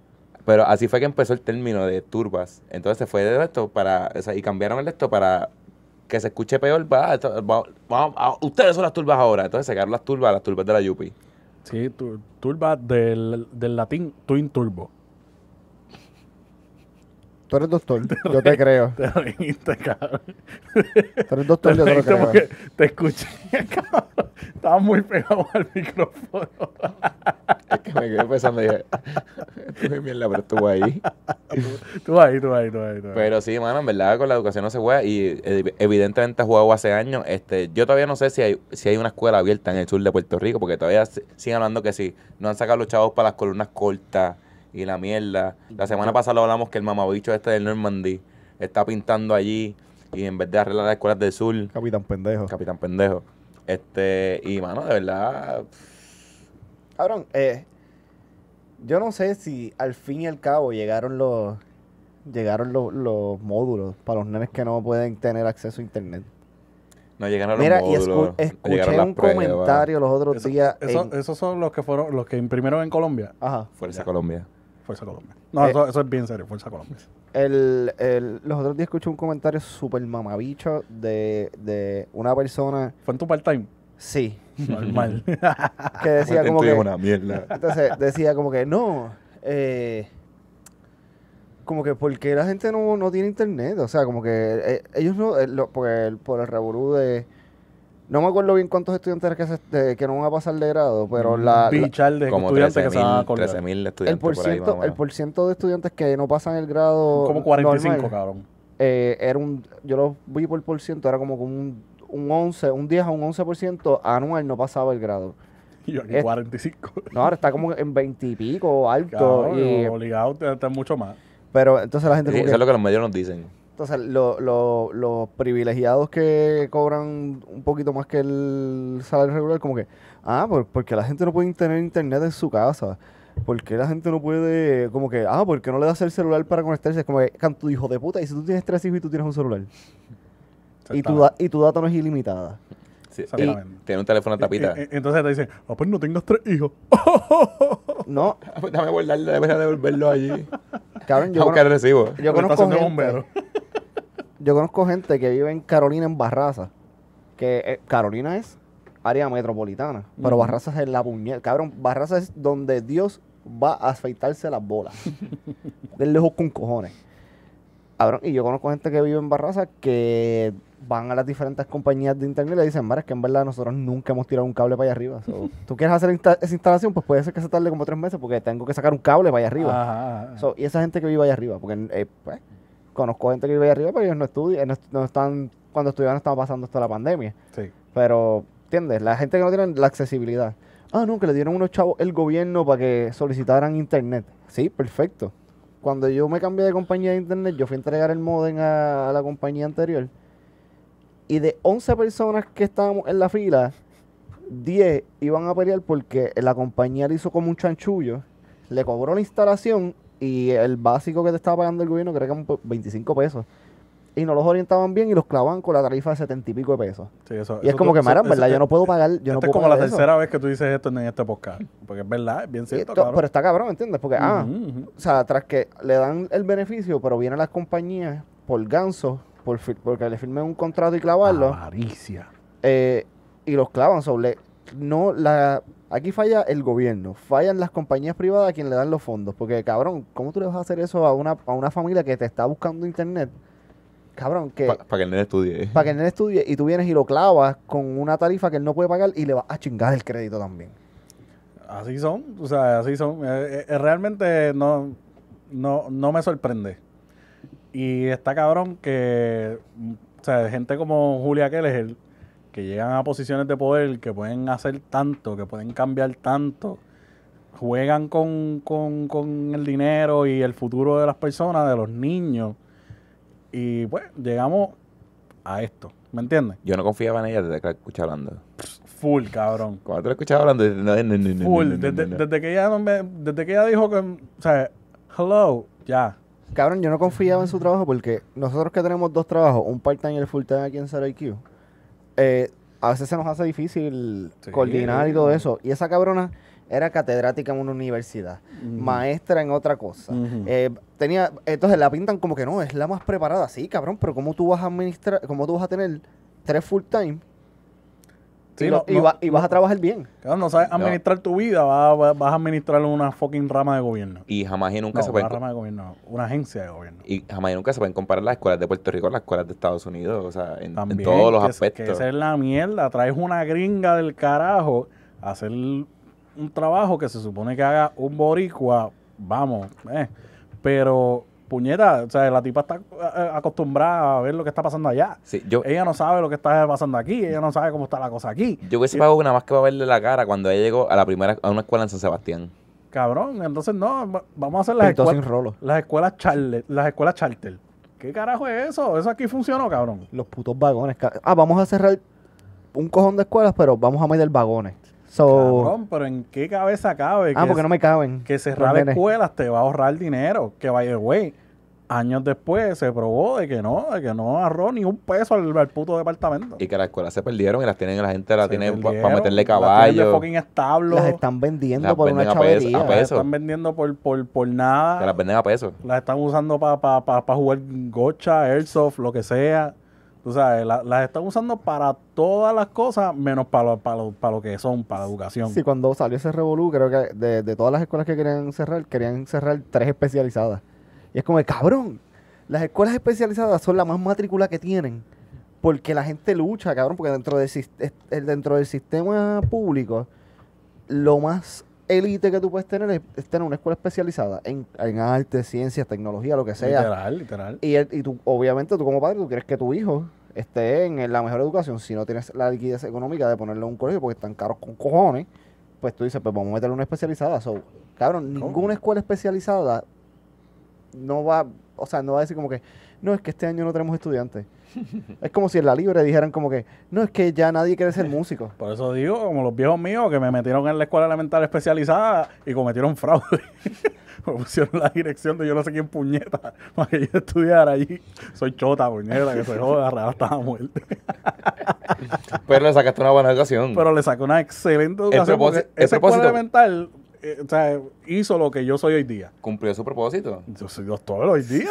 Pero así fue que empezó el término de turbas. Entonces se fue de esto para. y cambiaron el esto para que se escuche peor. ustedes son las turbas ahora. Entonces se quedaron las turbas, las turbas de la Yupi. Sí, turba del, del latín twin turbo. Tú eres doctor, yo te creo. Te Tú eres doctor, te yo te creo. te escuché, cabrón. Estaba muy pegado al micrófono. Es que me quedé pensando y dije, tú mierda, pero tú ahí. Tú ahí, tú ahí, tú ahí. Pero sí, mano, en verdad con la educación no se juega y eh, evidentemente ha jugado hace años. Este, yo todavía no sé si hay, si hay una escuela abierta en el sur de Puerto Rico porque todavía siguen hablando que si no han sacado los chavos para las columnas cortas y la mierda. La semana pasada hablamos que el mamabicho este del Normandy está pintando allí y en vez de arreglar las escuelas del sur. Capitán pendejo. Capitán pendejo. Este, y mano, de verdad. Cabrón, eh, yo no sé si al fin y al cabo llegaron los llegaron los, los módulos para los nenes que no pueden tener acceso a internet. No llegaron los módulos. Mira, y escuché un comentario los otros días. Esos son los que fueron los que imprimieron en Colombia. Ajá. Fuerza Colombia. Fuerza Colombia. No, eh, eso, es bien serio, Fuerza Colombia. El, el, los otros días escuché un comentario súper mamabicho de, de una persona. ¿Fue en tu part-time? Sí. Normal. que decía como que. Una mierda. Entonces decía como que no. Eh, como que porque la gente no, no tiene internet. O sea, como que eh, ellos no. porque por el revolú de no me acuerdo bien cuántos estudiantes que, que no van a pasar de grado, pero la. como estudiantes que se van a estudiantes. El por, ciento, de estudiantes que no pasan el grado. Como 45, cabrón. Eh, era un. Yo lo vi por por ciento, era como un, un 11, un 10 a un 11% anual no pasaba el grado. Y yo aquí 45. No, ahora está como en 20 y pico, alto. Cabrón, y, obligado, está mucho más. Pero entonces la gente. eso es lo que los medios nos dicen. Entonces, los privilegiados que cobran un poquito más que el salario regular, como que, ah, porque la gente no puede tener internet en su casa. porque la gente no puede, como que, ah, porque no le das el celular para conectarse? Es como que, tu hijo de puta, y si tú tienes tres hijos y tú tienes un celular. Y tu, y tu data no es ilimitada. Sí, y, tiene un teléfono tapita. entonces te dicen, ah, pues no tengas tres hijos. no. Dame volverlo debería devolverlo allí. Cabrón, yo, conozco, yo conozco yo conozco gente que vive en Carolina, en Barraza, que eh, Carolina es área metropolitana, pero Barraza es en la puñeta. Cabrón, Barraza es donde Dios va a afeitarse las bolas. de lejos con cojones. Cabrón, y yo conozco gente que vive en Barraza que van a las diferentes compañías de internet y le dicen, Mar, es que en verdad nosotros nunca hemos tirado un cable para allá arriba. ¿Tú quieres hacer esa instalación? Pues puede ser que se tarde como tres meses porque tengo que sacar un cable para allá arriba. y esa gente que vive allá arriba, porque eh, pues, conozco gente que vive arriba, pero ellos no estudian, no, están, cuando estudiaban no estaban pasando hasta la pandemia. Sí. Pero, ¿entiendes? La gente que no tiene la accesibilidad. Ah, no, que le dieron unos chavos el gobierno para que solicitaran internet. Sí, perfecto. Cuando yo me cambié de compañía de internet, yo fui a entregar el modem a, a la compañía anterior. Y de 11 personas que estábamos en la fila, 10 iban a pelear porque la compañía le hizo como un chanchullo, le cobró la instalación y el básico que te estaba pagando el gobierno, creo que eran 25 pesos. Y no los orientaban bien y los clavaban con la tarifa de 70 y pico de pesos. y es como que, me verdad, yo no puedo pagar. Yo no es como la tercera vez que tú dices esto en este podcast. Porque es verdad, es bien cierto. Esto, pero está cabrón, ¿entiendes? Porque, ah, o sea, tras que le dan el beneficio, pero vienen las compañías por ganso, por, porque le firmen un contrato y clavarlo. Avaricia. Eh, y los clavan sobre. No, la Aquí falla el gobierno, fallan las compañías privadas a quien le dan los fondos. Porque, cabrón, ¿cómo tú le vas a hacer eso a una, familia que te está buscando internet? Cabrón, que. Para que el nene estudie. Para que el nene estudie y tú vienes y lo clavas con una tarifa que él no puede pagar y le vas a chingar el crédito también. Así son, o sea, así son. Eh, eh, eh, realmente no, no, me sorprende. Y está cabrón que. O sea, gente como Julia Keller llegan a posiciones de poder, que pueden hacer tanto, que pueden cambiar tanto, juegan con, con, el dinero y el futuro de las personas, de los niños. Y pues llegamos a esto, ¿me entiendes? Yo no confiaba en ella desde que la escuché hablando. Full, cabrón. Cuando te la escuchaba hablando, full. Desde que ella desde que ella dijo que, o sea, hello, ya. Cabrón, yo no confiaba en su trabajo porque nosotros que tenemos dos trabajos, un part-time y el full-time aquí en SaraIQ, eh, a veces se nos hace difícil coordinar y todo eso. Y esa cabrona era catedrática en una universidad, maestra en otra cosa. Eh, tenía, entonces la pintan como que no, es la más preparada. Sí, cabrón, pero ¿cómo tú vas a administrar, cómo tú vas a tener tres full time y, vas a trabajar bien. no sabes administrar tu vida, vas, a administrar una fucking rama de gobierno. Y jamás y nunca se pueden. Una rama de gobierno, una agencia de gobierno. Y jamás y nunca se pueden comparar las escuelas de Puerto Rico con las escuelas de Estados Unidos, o sea, en, todos los aspectos. Que esa es la mierda. Traes una gringa del carajo a hacer un trabajo que se supone que haga un boricua, vamos, eh. Pero puñeta, o sea, la tipa está eh, eh, acostumbrada a ver lo que está pasando allá. Sí, yo, ella no sabe lo que está pasando aquí, ella no sabe cómo está la cosa aquí. Yo hubiese pagado una más que para verle la cara cuando ella llegó a la primera, a una escuela en San Sebastián. Cabrón, entonces no, vamos a hacer las escuelas. Las escuelas charter, las escuelas charter. ¿Qué carajo es eso? Eso aquí funcionó, cabrón. Los putos vagones. Ah, vamos a cerrar un cojón de escuelas, pero vamos a meter vagones. So, pero ¿en qué cabeza cabe? Ah, que no me caben. Que cerrar escuelas te va a ahorrar dinero. Que vaya güey años después se probó de que no, de que no ahorró ni un peso al, puto departamento. Y que las escuelas se perdieron y las tienen, la gente la tiene para meterle caballo. Las, las están vendiendo por una Las están vendiendo por, por, nada. las venden a Las están usando para pa, jugar gocha, airsoft, lo que sea. O sea, las están usando para todas las cosas, menos para lo, para lo, que son, para la educación. Sí, cuando salió ese revolú, creo que de, de todas las escuelas que querían cerrar, querían cerrar tres especializadas. Y es como, cabrón, las escuelas especializadas son la más matrícula que tienen. Porque la gente lucha, cabrón, porque dentro del, dentro del sistema público, lo más élite que tú puedes tener es, tener una escuela especializada en, en arte, ciencias, tecnología, lo que sea. Literal, literal. Y, y tú, obviamente, tú como padre, tú quieres que tu hijo esté en la mejor educación, si no tienes la liquidez económica de ponerle en un colegio porque están caros con cojones, pues tú dices, pues vamos a meterle una especializada. So, cabrón, ninguna escuela especializada no va, o sea, no va a decir como que, no, es que este año no tenemos estudiantes. es como si en la libre dijeran como que, no, es que ya nadie quiere ser músico. Por eso digo, como los viejos míos que me metieron en la escuela elemental especializada y cometieron fraude. me pusieron la dirección de yo no sé quién puñeta para que yo estudiara allí. Soy chota, puñeta, que soy joda, hasta la muerte. Pero le sacaste una buena educación. Pero le sacó una excelente educación. El ese propósito. elemental eh, o sea, hizo lo que yo soy hoy día. Cumplió su propósito. Yo soy doctor hoy día,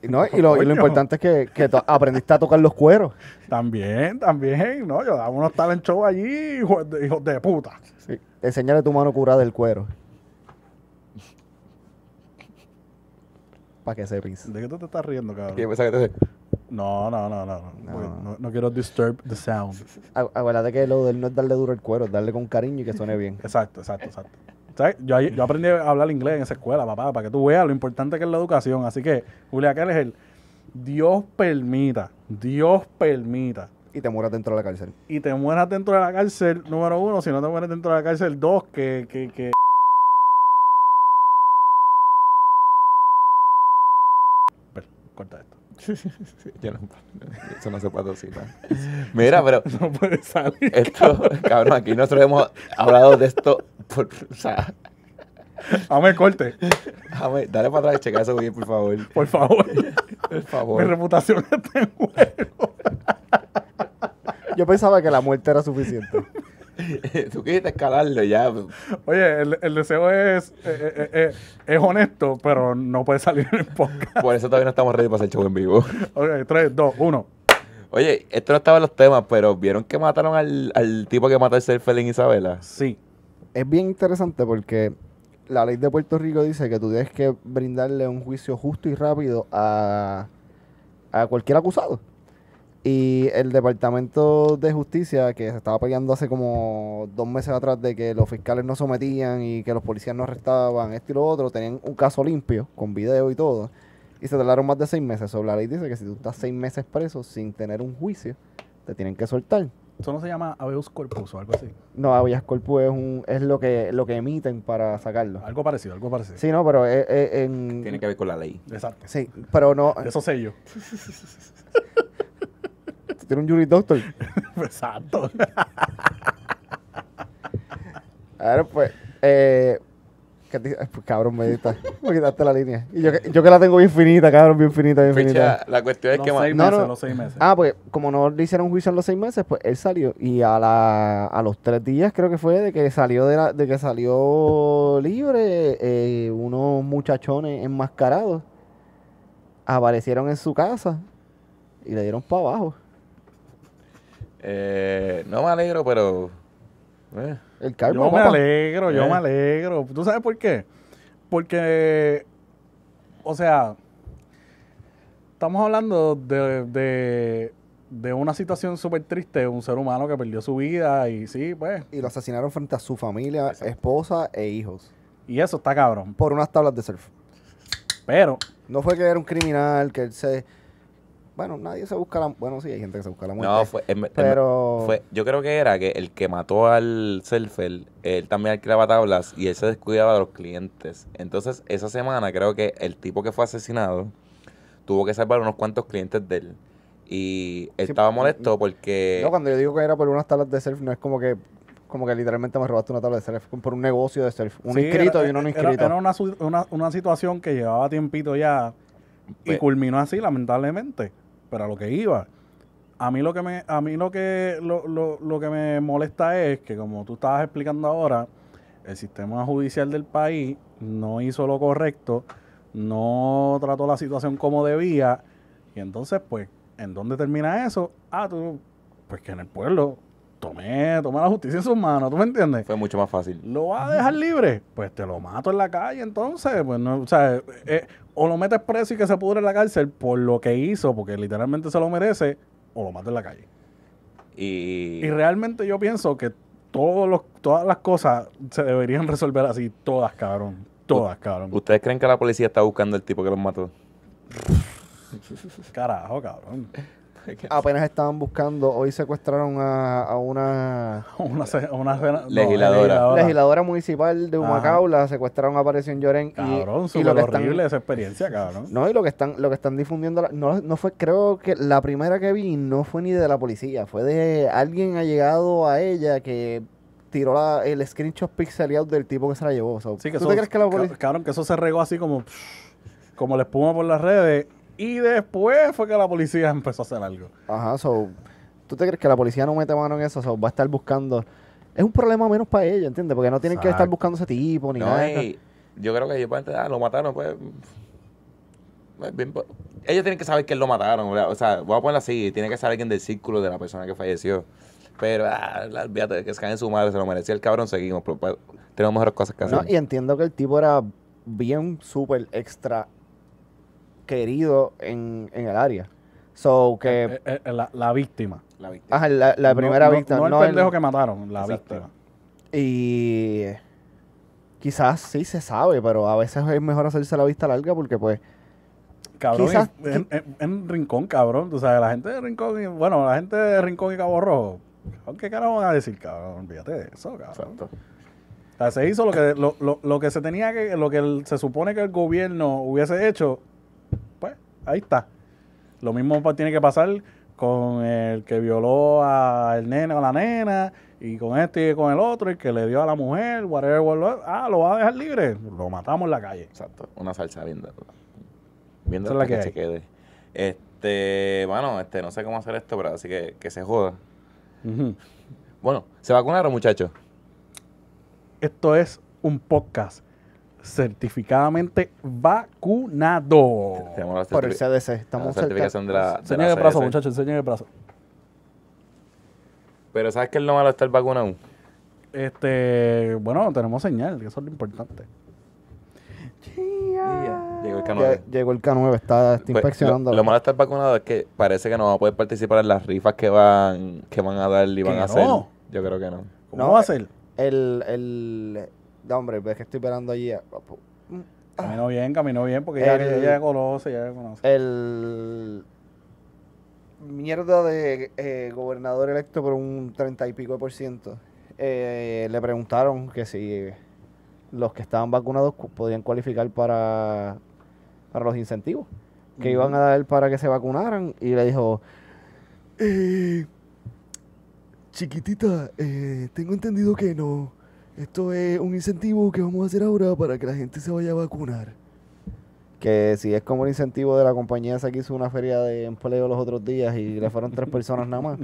y, lo, y, lo, importante es que, que aprendiste a tocar los cueros. También, también, ¿no? Yo daba unos talent show allí, hijos de, hijo de, puta. Sí. Enseñale tu mano curada del cuero. para que ¿De qué tú te estás riendo, cabrón? ¿Qué que te no, no, no, no, no. No, quiero disturb the sound. Acuérdate que lo del no es darle duro el cuero, es darle con cariño y que suene bien. Exacto, exacto, exacto. ¿Sabes? Yo, aprendí a hablar inglés en esa escuela, papá, para que tú veas lo importante que es la educación. Así que, Julia Kell es el Dios permita, Dios permita. Y te mueras dentro de la cárcel. Y te mueras dentro de la cárcel, número uno. Si no te mueres dentro de la cárcel, dos, que, que, que Yo no, eso no se puede decir. Mira, pero. Esto, cabrón, aquí nosotros hemos hablado de esto. Dame o corte. dame dale para atrás y checa eso bien, por favor. Por favor. por favor. Mi reputación está en juego. Yo pensaba que la muerte era suficiente. Tú quieres escalarlo ya. Oye, el, deseo es, eh, eh, eh, es honesto, pero no puede salir en el podcast. Por eso todavía no estamos ready para hacer show en vivo. Ok, 3, 2, 1. Oye, esto no estaba en los temas, pero ¿vieron que mataron al, tipo que mató a ser Felín Isabela? Sí. Es bien interesante porque la ley de Puerto Rico dice que tú tienes que brindarle un juicio justo y rápido a, a cualquier acusado. Y el Departamento de Justicia, que se estaba peleando hace como dos meses atrás de que los fiscales no sometían y que los policías no arrestaban, esto y lo otro, tenían un caso limpio, con video y todo. Y se tardaron más de seis meses. Sobre la ley dice que si tú estás seis meses preso sin tener un juicio, te tienen que soltar. ¿Eso no se llama habeus corpus o algo así? No, habeas corpus es, un, es lo, que, lo que emiten para sacarlo. Algo parecido, algo parecido. Sí, no, pero es, en... Tiene que ver con la ley. Exacto. Sí, pero no... Eso sé yo. Tiene un jury doctor. Exacto. Pues, Ahora pues, eh, pues, cabrón, me diste- quitaste la línea. yo, que- yo que la tengo bien finita, cabrón, bien finita, bien finita. la cuestión es que no, no. los seis meses. Ah, pues como no le hicieron juicio en los seis meses, pues él salió. Y a la, a los tres días creo que fue de que salió de, la- de que salió libre, eh, unos muchachones enmascarados aparecieron en su casa y le dieron para abajo. Eh, no me alegro, pero. Eh. El me alegro, yo eh. me alegro. ¿Tú sabes por qué? Porque. O sea. Estamos hablando de, una situación súper triste, un ser humano que perdió su vida y sí, pues. Y lo asesinaron frente a su familia, esposa e hijos. Y eso está cabrón. Por unas tablas de surf. Pero. No fue que era un criminal, que él se bueno, nadie se busca la Bueno, sí, hay gente que se busca la muerte. No, fue, pero... yo creo que era que el que mató al surfer, él también alquilaba tablas y él se descuidaba de los clientes. Entonces, esa semana creo que el tipo que fue asesinado tuvo que salvar unos cuantos clientes de él. Y estaba molesto porque... No, cuando yo digo que era por unas tablas de surf, no es como que como que literalmente me robaste una tabla de surf por un negocio de surf. Un inscrito y uno no inscrito. Era, era una, una, una situación que llevaba tiempito ya y pues culminó así, lamentablemente pero a lo que iba. A mí lo que me, a mí lo que, lo, que me molesta es que, como tú estabas explicando ahora, el sistema judicial del país no hizo lo correcto, no trató la situación como debía, y entonces, pues, ¿en dónde termina eso? Ah, tú, pues que en el pueblo tomé, tomé la justicia en sus manos, ¿tú me entiendes? Fue mucho más fácil. ¿Lo vas a dejar libre? Pues te lo mato en la calle, entonces, pues no, o sea, eh, o lo metes preso y que se pudre en la cárcel por lo que hizo, porque literalmente se lo merece, o lo mata en la calle. Y, realmente yo pienso que todos todas las cosas se deberían resolver así, todas, cabrón. Todas, cabrón. ¿Ustedes creen que la policía está buscando el tipo que los mató? Carajo, cabrón. apenas estaban buscando, hoy secuestraron a, una, una, Legisladora. legisladora municipal de Humacao, la secuestraron a en Lloren Cabrón, y, lo horrible esa experiencia, cabrón. no, y lo que están, lo que están difundiendo, no, fue, creo que la primera que vi no fue ni de la policía, fue de alguien ha llegado a ella que tiró la- el screenshot pixelado del tipo que se la llevó. ¿Tú crees que Cabrón, que eso se regó así como, como la espuma por las redes y después fue que la policía empezó a hacer algo. Ajá, so, ¿tú te crees que la policía no mete mano en eso? So, va a estar buscando. Es un problema menos para ellos ¿entiendes? Porque no tienen que estar buscando ese tipo ni nada. yo creo que ellos pueden ah, lo mataron, pues, pues, pues. ellos tienen que saber que lo mataron. O sea, voy a ponerlo así: tiene que saber alguien del círculo de la persona que falleció. Pero, ah, olvídate, que se cae en su madre, se lo merecía el cabrón, seguimos. Pues, tenemos mejores cosas que hacer. No, y entiendo que el tipo era bien súper extra querido en, en el área. So que. Eh, eh, eh, la, víctima. La víctima. Ajá, la, primera víctima. No, el pendejo que mataron, la víctima. Y. Quizás sí se sabe, pero a veces es mejor hacerse la vista larga porque, pues. Cabrón, en, Rincón, cabrón. Tú sabes, la gente de Rincón. Y, bueno, la gente de Rincón y Cabo Rojo. ¿Qué carajo van a decir, cabrón? Olvídate de eso, cabrón. Exacto. O se hizo lo que, lo, lo, lo que se tenía que. Lo que se supone que el gobierno hubiese hecho ahí está. Lo mismo tiene que pasar con el que violó al nene o a la nena, y con este y con el otro, y que le dio a la mujer, whatever, whatever ah, lo va a dejar libre, lo matamos en la calle. Exacto, una salsa linda. Viendo la que, se quede. Este, bueno, este, no sé cómo hacer esto, pero así que, se joda. Bueno, ¿se vacunaron, muchachos? Esto es un podcast certificadamente vacunado. por el CDC. Estamos la certificación de la, de el brazo, muchachos, enseñen el brazo. Pero ¿sabes que es lo malo de estar vacunado? Este, bueno, tenemos señal, que eso es lo importante. Llegó el K9. Llegó el K9, está, está pues, inspeccionando. Lo, malo de estar vacunado es que parece que no va a poder participar en las rifas que van, que van a dar y van a hacer. Yo creo que no. no va a ser. El, el, da hombre, ves que estoy esperando allí. Ah, mm, ah. Caminó bien, caminó bien, porque ya, ya, conoce, ya conoce. El mierda de eh, gobernador electo por un treinta y pico de por ciento. Eh, le preguntaron que si los que estaban vacunados podían cualificar para, los incentivos que iban a dar para que se vacunaran y le dijo, eh, chiquitita, tengo entendido que no. Esto es un incentivo que vamos a hacer ahora para que la gente se vaya a vacunar. Que si es como un incentivo de la compañía esa que hizo una feria de empleo los otros días y le fueron tres personas nada más.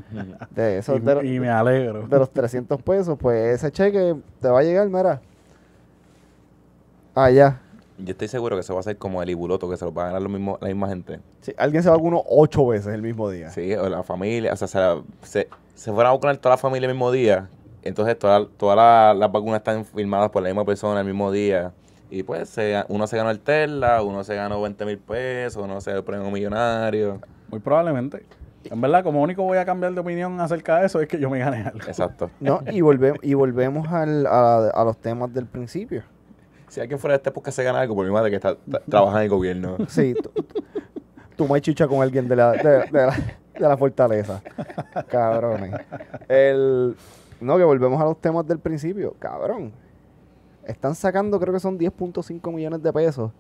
y, me alegro. De los 300 pesos, pues ese cheque te va a llegar, mira. Allá. Ah, Yo estoy seguro que eso va a ser como el ibuloto, que se lo va a ganar lo mismo, la misma gente. Sí, alguien se vacunó ocho veces el mismo día. Sí, o la familia, o sea, se, se, se fueron a vacunar toda la familia el mismo día entonces todas toda las vacunas están firmadas por la misma persona el mismo día. Y pues uno se ganó el Tesla, uno se ganó 20 mil pesos, uno se ganó el premio millonario. Muy probablemente. En verdad, como único voy a cambiar de opinión acerca de eso es que yo me gané algo. Exacto. No, y, y volvemos a, los temas del principio. Si alguien fuera de esta época se gana algo, por mi madre que está, trabajando en el gobierno. Sí, tú me chicha con alguien de la, de, la, de la fortaleza. Cabrones. El no, que volvemos a los temas del principio. Cabrón. Están sacando, creo que son 10.5 millones de pesos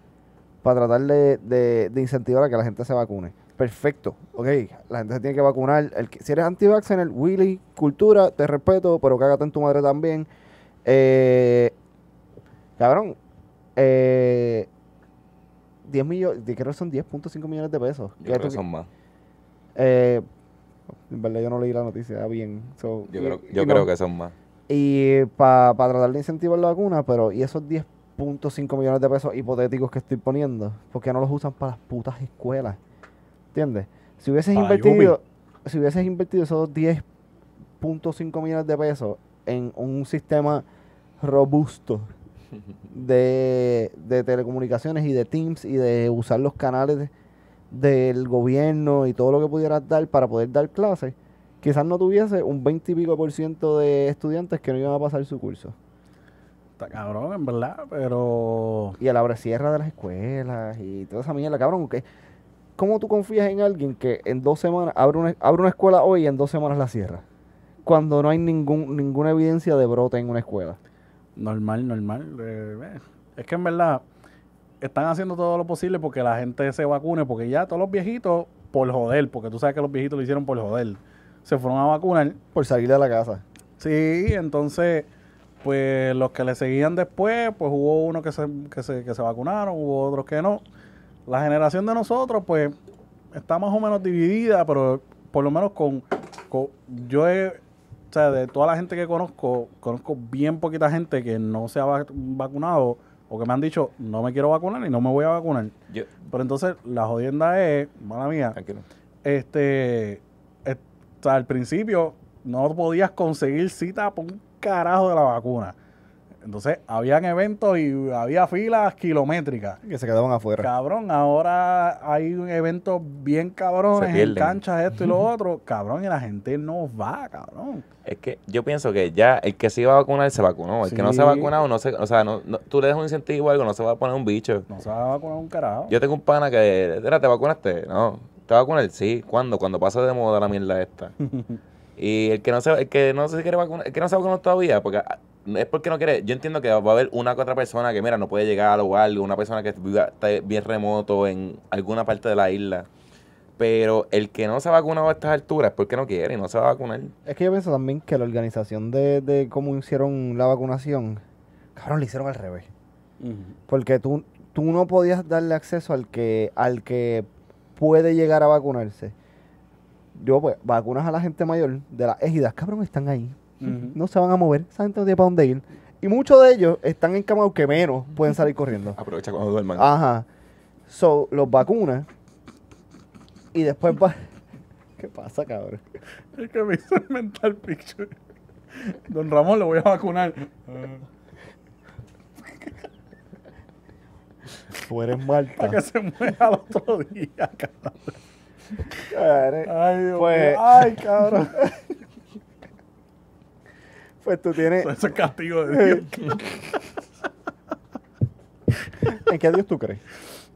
para tratar de, incentivar a que la gente se vacune. Perfecto. Ok, la gente se tiene que vacunar. si eres anti el Willy, cultura, te respeto, pero cágate en tu madre también. Eh, cabrón, 10 eh, millones, creo que son 10.5 millones de pesos. creo que son más. Eh, en verdad yo no leí la noticia bien. yo, creo, que son más. Y para darle tratar de incentivar la vacuna, pero ¿y esos 10.5 millones de pesos hipotéticos que estoy poniendo? ¿Por qué no los usan para las putas escuelas? ¿Entiendes? Si hubieses invertido si hubieses invertido esos 10.5 millones de pesos en un sistema robusto de, de, telecomunicaciones y de Teams y de usar los canales del gobierno y todo lo que pudieras dar para poder dar clases, quizás no tuviese un 20 y pico por ciento de estudiantes que no iban a pasar su curso. Está cabrón, en verdad, pero. Y el abre cierra de las escuelas y toda esa mierda, cabrón, ¿Cómo tú confías en alguien que en dos semanas abre una, abre una escuela hoy y en dos semanas la cierra? Cuando no hay ningún, ninguna evidencia de brote en una escuela. Normal, normal. Eh, eh. es que en verdad, están haciendo todo lo posible porque la gente se vacune, porque ya todos los viejitos, por joder, porque tú sabes que los viejitos lo hicieron por joder, se fueron a vacunar. Por salir de la casa. Sí, entonces, pues los que le seguían después, pues hubo unos que se, que se, vacunaron, hubo otros que no. La generación de nosotros, pues, está más o menos dividida, pero por lo menos con, yo he o sea, de toda la gente que conozco, conozco bien poquita gente que no se ha vacunado o que me han dicho, no me quiero vacunar y no me voy a vacunar. Pero entonces la jodienda es, mala mía, este, al principio no podías conseguir cita por un carajo de la vacuna. Entonces, habían eventos y había filas kilométricas. Que se quedaban afuera. Cabrón, ahora hay un evento bien cabrones en canchas, esto y lo otro. Cabrón, y la gente no va, cabrón. Es que yo pienso que ya el que se iba a vacunar se vacunó. El que no se ha vacunado, no se, o sea, no, tú le das un incentivo o algo, no se va a poner un bicho. No se va a vacunar un carajo. Yo tengo un pana que, ¿te vacunaste? No. ¿Te vacunas? Sí. ¿Cuándo? Cuando pasa de moda la mierda esta. y el que no se, el que no se quiere vacunar, el que no se vacunó todavía, porque es porque no quiere. Yo entiendo que va a haber una que otra persona que, mira, no puede llegar o algo, una persona que está bien remoto en alguna parte de la isla. Pero el que no se ha vacunado a estas alturas es porque no quiere y no se va a vacunar. Es que yo pienso también que la organización de, cómo hicieron la vacunación, cabrón, le hicieron al revés. Porque tú, tú no podías darle acceso al que, al que puede llegar a vacunarse. Yo, pues, vacunas a la gente mayor de las égidas, cabrón, están ahí no se van a mover. saben gente no tiene para dónde ir. Y muchos de ellos están en cama que menos pueden salir corriendo. Aprovecha cuando duerman. Ajá. So, los vacuna Y después va. ¿Qué pasa, cabrón? Es que me hizo el mental picture. Don Ramón, lo voy a vacunar. Tú eres malta Para que se muera al otro día, cabrón. Ay, Dios pues Ay, cabrón. Pues tú tienes. Pues eso es castigo de Dios. ¿En qué Dios tú crees?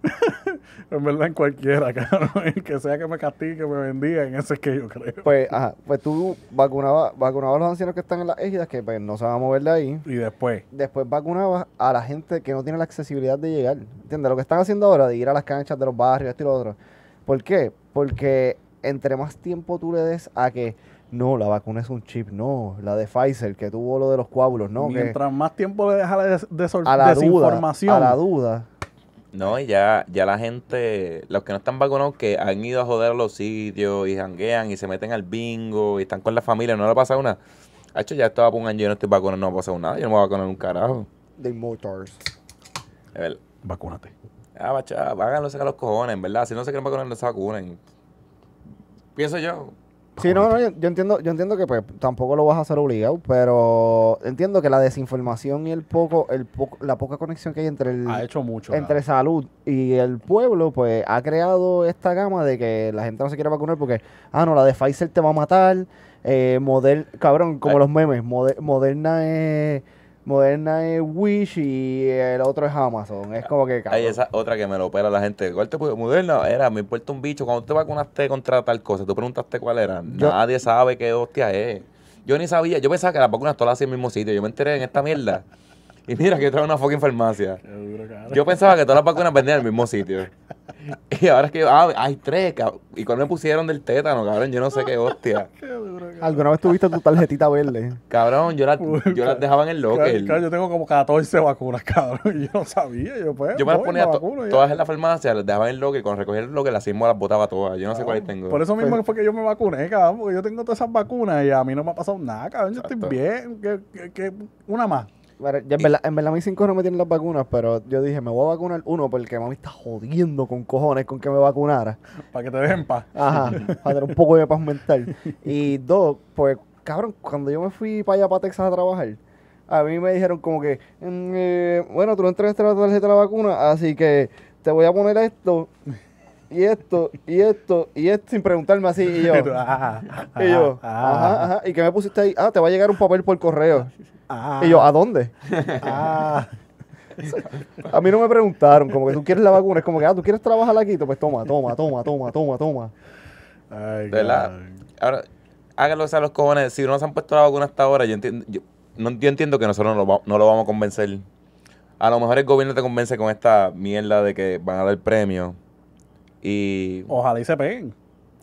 en verdad, en cualquiera, claro. El que sea que me castigue, que me bendiga, en ese es que yo creo. Pues, ajá, pues tú vacunabas, vacunaba a los ancianos que están en las égidas, que pues, no se van a mover de ahí. Y después. Después vacunabas a la gente que no tiene la accesibilidad de llegar. ¿Entiendes? Lo que están haciendo ahora de ir a las canchas de los barrios, esto y lo otro. ¿Por qué? Porque entre más tiempo tú le des a que no, la vacuna es un chip, no, la de Pfizer que tuvo lo de los coágulos, no. Mientras más tiempo le deja la, a la desinformación. a la duda. No, y ya, ya la gente, los que no están vacunados, que han ido a joder los sitios y janguean y se meten al bingo y están con la familia, no le pasa una. De hecho, ya estaba por un año, yo no estoy vacunado, no me ha pasado nada, yo no me voy a vacunar un carajo. De motors. A Vacúnate. Ah, bacha, háganlo sacar los cojones, verdad. Si no se quieren vacunar, no se vacunen. Pienso yo. Sí, no, no, yo, entiendo, yo entiendo que pues, tampoco lo vas a hacer obligado, pero entiendo que la desinformación y el poco, el poco, la poca conexión que hay entre el, entre salud y el pueblo, pues ha creado esta gama de que la gente no se quiere vacunar porque, ah, no, la de Pfizer te va a matar, eh, model, cabrón, como los memes, Moderna es Moderna es Wish y eh, el otro es Amazon. Es como que. Cabrón. Hay esa otra que me lo opera la gente. ¿Cuál te puede? Moderna era, me importa un bicho. Cuando te vacunaste contra tal cosa, tú preguntaste cuál era. Nadie sabe qué hostia es. Yo ni sabía. Yo pensaba que las vacunas todas las en el mismo sitio. Yo me enteré en esta mierda. Y mira que yo traigo una fucking farmacia. Qué duro, yo pensaba que todas las vacunas vendían en el mismo sitio. Y ahora es que ah, hay tres, cabrón. Y cuando me pusieron del tétano, cabrón, yo no sé qué hostia. ¿Alguna vez tuviste tu tarjetita verde? Cabrón, yo, las yo las dejaba en el locker. yo tengo como 14 vacunas, cabrón. Y yo no sabía. Yo, pues, yo me las ponía todas en la farmacia, las dejaba en el locker. Cuando recogía el locker, las mismo las botaba todas. Yo no sé cuáles ah, tengo. Por eso pues mismo es fue que yo me vacuné, cabrón. Porque yo tengo todas esas vacunas y a mí no me ha pasado nada, cabrón. Yo estoy bien. que, una más en, verdad, en, verdad, cinco no me tienen las vacunas, pero yo dije, me voy a vacunar uno porque mami está jodiendo con cojones con que me vacunara. Para que te den paz. Ajá, para tener un poco de paz mental. Y dos, pues, cabrón, cuando yo me fui para allá, para Texas a trabajar, a mí me dijeron como que, mm, eh, bueno, tú no entregaste la tarjeta de la vacuna, así que te voy a poner esto y esto, y esto, y esto, sin preguntarme así. Y yo, ah, ah, ah, y yo, ¿Y que me pusiste ahí? Ah, te va a llegar un papel por correo. Y yo, ¿a dónde? A mí no me preguntaron, como que tú quieres la vacuna, es como que, ah, tú quieres trabajar aquí, pues toma, toma, toma, toma, toma, toma. Ay, ¿Verdad? Ahora, háganlo a los cojones, si no se han puesto la vacuna hasta ahora, yo entiendo, no, entiendo que nosotros no lo, vamos a convencer. A lo mejor el gobierno te convence con esta mierda de que van a dar el premio. Y Ojalá y se peguen.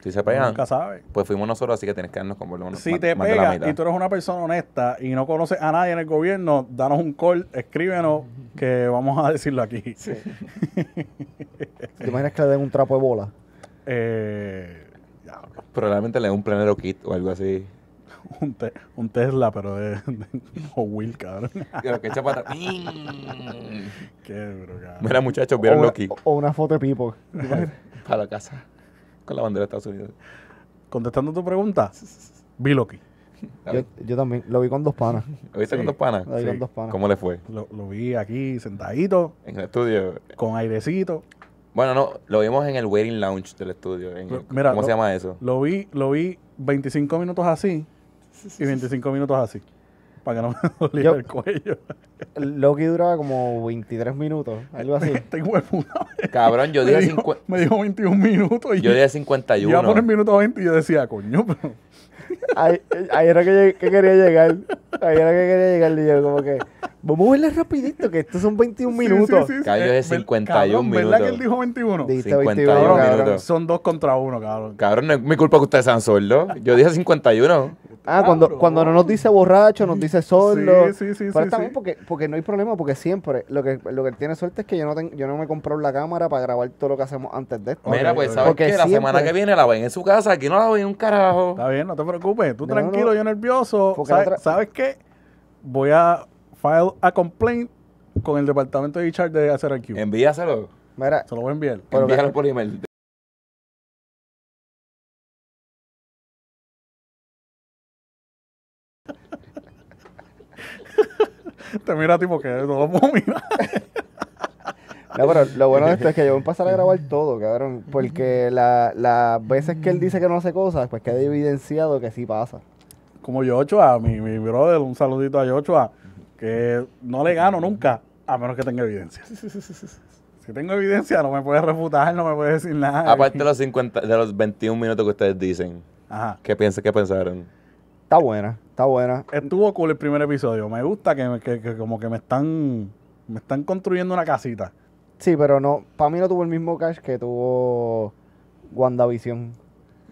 Si se pegan, nunca sabe. pues fuimos nosotros, así que tienes que darnos con volvernos Si te pegan y tú eres una persona honesta y no conoces a nadie en el gobierno, danos un call, escríbenos que vamos a decirlo aquí. ¿Te imaginas que le den un trapo de bola? Eh, Probablemente le den un plenero kit o algo así un, Tesla, pero de, o Will, cabrón. Pero que echa para Qué Mira, muchachos, vieron Loki. O una foto de Pipo. para la casa. Con la bandera de Estados Unidos. Contestando tu pregunta, vi Loki. Yo, yo, también lo vi con dos panas. ¿Lo viste con dos panas? sí. con dos panas. ¿Cómo le fue? Lo, vi aquí sentadito. En el estudio. Con airecito. Bueno, no, lo vimos en el waiting lounge del estudio. ¿Cómo se llama eso? Lo vi, lo vi 25 minutos así y 25 minutos así. Para que no me doliera el cuello. Loki duraba como 23 minutos, algo así. Tengo este el Cabrón, yo dije 50. Me dijo 21 minutos. Y yo dije 51. Iba a poner minuto 20 y yo decía, coño, pero. Ahí, era que, quería llegar. Ahí era que quería llegar. Y yo, como que, vamos a verle rapidito, que estos son 21 minutos. Sí, sí, cabrón, yo dije eh, 51 cabrón, minutos. ¿Verdad que él dijo 21? Dijiste 51, Son dos contra uno, cabrón. Cabrón, no es mi culpa que ustedes sean sordos. Yo dije 51. Ah, cuando, no nos dice borracho, nos dice solo. Sí, sí, sí. Pero sí, porque, no hay problema, porque siempre lo que, lo que tiene suerte es que yo no, tengo yo no me compro la cámara para grabar todo lo que hacemos antes de esto. Mira, pues, ¿sabes que La semana que viene la ven en su casa, aquí no la ven un carajo. Está bien, no te preocupes. Tú tranquilo, yo nervioso. ¿Sabes, qué? Voy a file a complaint con el departamento de HR de hacer Envíaselo. Mira, se lo voy a enviar. Envíalo por email. te mira tipo que todo no lo puedo mirar. No, pero lo bueno de esto es que yo voy a pasar a grabar todo, cabrón. Porque las veces que él dice que no hace cosas, pues queda evidenciado que sí pasa. Como Yochoa, mi, mi brother, un saludito a Yochoa, que no le gano nunca, a menos que tenga evidencia. Si tengo evidencia, no me puede refutar, no me puede decir nada. Aparte de los, 50, de los 21 minutos que ustedes dicen, Ajá. ¿qué piensan que pensaron? Está buena, está buena. Estuvo cool el primer episodio. Me gusta que, que, que como que me están, me están construyendo una casita. Sí, pero no, para mí no tuvo el mismo cash que tuvo WandaVision.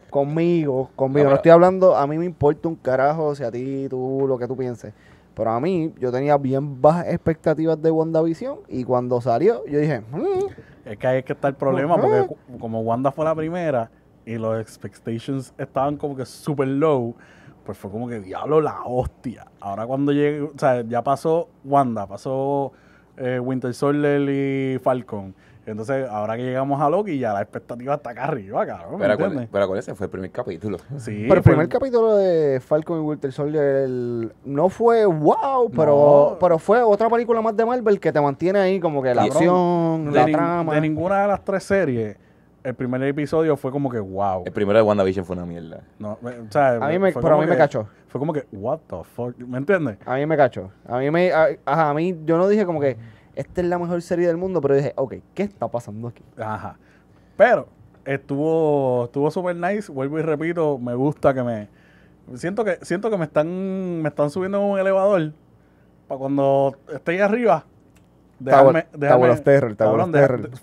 Conmigo, conmigo. Ah, no, estoy hablando, a mí me importa un carajo si a ti, tú, lo que tú pienses. Pero a mí, yo tenía bien bajas expectativas de WandaVision y cuando salió, yo dije... Mm". es que ahí es que está el problema, porque como Wanda fue la primera y los expectations estaban como que Súper low, pues fue como que diablo la hostia. Ahora cuando llegue, o sea, ya pasó Wanda, pasó eh, Winter Soldier y Falcon. Entonces, ahora que llegamos a Loki, ya la expectativa está acá arriba, cabrón. Pero, acuérdense, fue el primer capítulo. Sí. Pero el primer capítulo de Falcon y Winter Soldier no fue wow, pero, pero fue otra película más de Marvel que te mantiene ahí como que la acción, la trama. De ninguna de las tres series el primer episodio fue como que wow. El primero de WandaVision fue una mierda. a mí me, pero a mí me cachó. Fue como que, what the fuck, ¿me entiendes? A mí me cachó. A mí me, a, mí, yo no dije como que, esta es la mejor serie del mundo, pero dije, ok, ¿qué está pasando aquí? Ajá. Pero, estuvo, estuvo super nice, vuelvo y repito, me gusta que me, siento que, siento que me están, me están subiendo en un elevador, para cuando esté ahí arriba, Dejarme, los Terror, cabrón,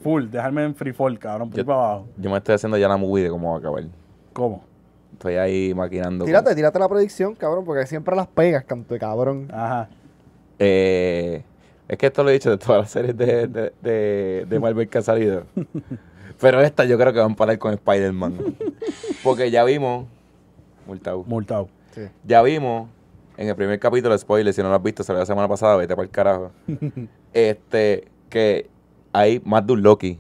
full, dejarme en free fall, cabrón, yo, para abajo. Yo me estoy haciendo ya la movie de cómo va a acabar. ¿Cómo? Estoy ahí maquinando. Tírate, tírate la predicción, cabrón, porque siempre las pegas, canto cabrón. Ajá. Eh, es que esto lo he dicho de todas las series de, de, Marvel que ha salido. Pero esta yo creo que van a parar con Spider-Man. porque ya vimos. Multado. Multado. Ya vimos en el primer capítulo, spoiler, si no lo has visto, salió la semana pasada, vete para el carajo. este, que hay más de un Loki.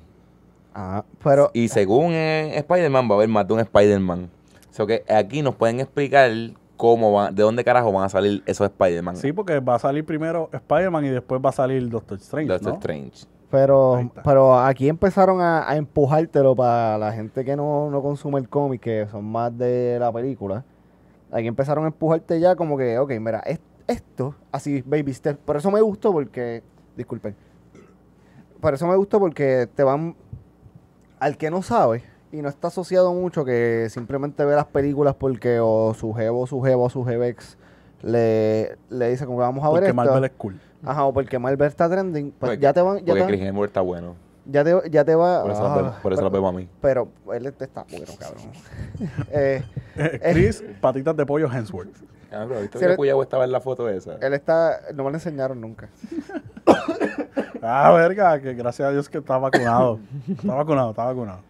Ah, pero. Y según eh, Spider-Man, va a haber más de un Spider-Man. O sea que aquí nos pueden explicar cómo van, de dónde carajo van a salir esos Spider-Man. Sí, porque va a salir primero Spider-Man y después va a salir Doctor Strange. Doctor Strange. Pero, pero aquí empezaron a, a empujártelo para la gente que no, no consume el cómic, que son más de la película Ahí empezaron a empujarte ya como que, ok, mira, es, esto, así, baby step. Por eso me gustó porque, disculpen, por eso me gustó porque te van al que no sabe y no está asociado mucho que simplemente ve las películas porque o su jevo, su jevo, su jevex le, dice como vamos a ver esto. Porque Marvel es cool. Ajá, o porque Marvel está trending. Pues ya te van... está bueno. Ya te, ya te va. Por eso, la ah, veo por a mí. Pero él está bueno, cabrón. Eh, eh, eh, Chris, patitas de pollo Hensworth. Cabrón, ah, ¿viste si que estaba en la foto esa? Él está. No me la enseñaron nunca. ah, verga, que gracias a Dios que está vacunado. está vacunado, está vacunado.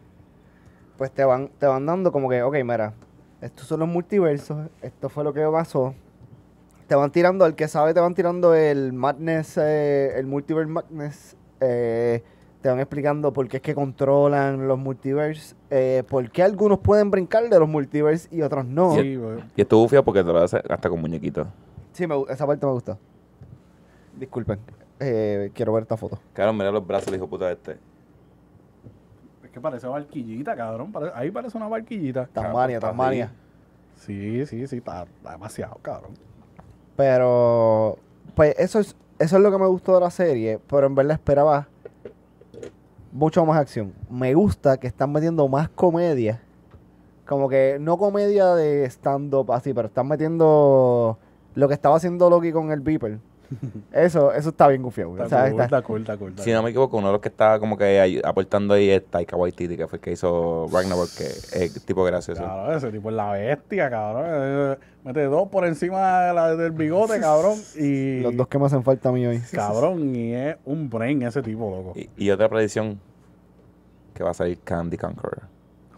Pues te van, te van dando como que, ok, mira, estos son los multiversos, esto fue lo que pasó. Te van tirando, al que sabe, te van tirando el Madness, eh, el Multiverse Madness. Eh, te van explicando por qué es que controlan los multiverse, eh, por qué algunos pueden brincar de los multiverse y otros no. y, esto y estuvo porque te lo hasta con muñequitos. Sí, esa parte me gustó. Disculpen, eh, quiero ver esta foto. Claro, mira los brazos hijo puta este. Es que parece barquillita, cabrón. Ahí parece una barquillita. Tasmania, Tasmania. Sí, sí, sí, está, demasiado, cabrón. Pero, pues eso es, eso es lo que me gustó de la serie, pero en verdad esperaba mucho más acción. Me gusta que están metiendo más comedia. Como que no comedia de stand-up así, pero están metiendo lo que estaba haciendo Loki con el Beeper. Eso, eso está bien confiado. Está, o está, Si no me equivoco, uno de los que estaba como que aportando ahí es Taika Waititi, que fue que hizo Ragnarok, que es tipo gracioso. Claro, ese tipo es la bestia, cabrón. Eh, mete dos por encima del bigote, cabrón. Y... Los dos que me hacen falta a mí hoy. Cabrón, y es un brain ese tipo, loco. Y, otra predicción, que va a salir Candy Conqueror.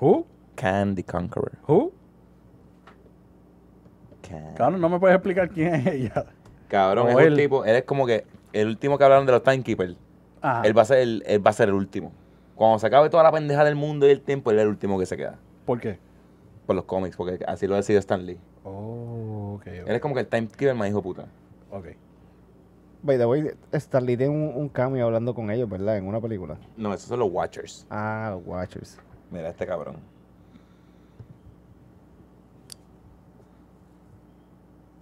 ¿Who? Candy Conqueror. ¿Who? Candy. no me puedes explicar quién es ella. Cabrón, es tipo, él es como que el último que hablaron de los timekeepers. Él va a ser el, va a ser el último. Cuando se acabe toda la pendeja del mundo y el tiempo, él es el último que se queda. ¿Por qué? Por los cómics, porque así lo ha decidido Stan Lee. Oh, okay, Él es como que el timekeeper más hijo puta. Ok. By the way, Stan Lee tiene un, un cambio hablando con ellos, ¿verdad? En una película. No, esos son los Watchers. Ah, los Watchers. Mira este cabrón.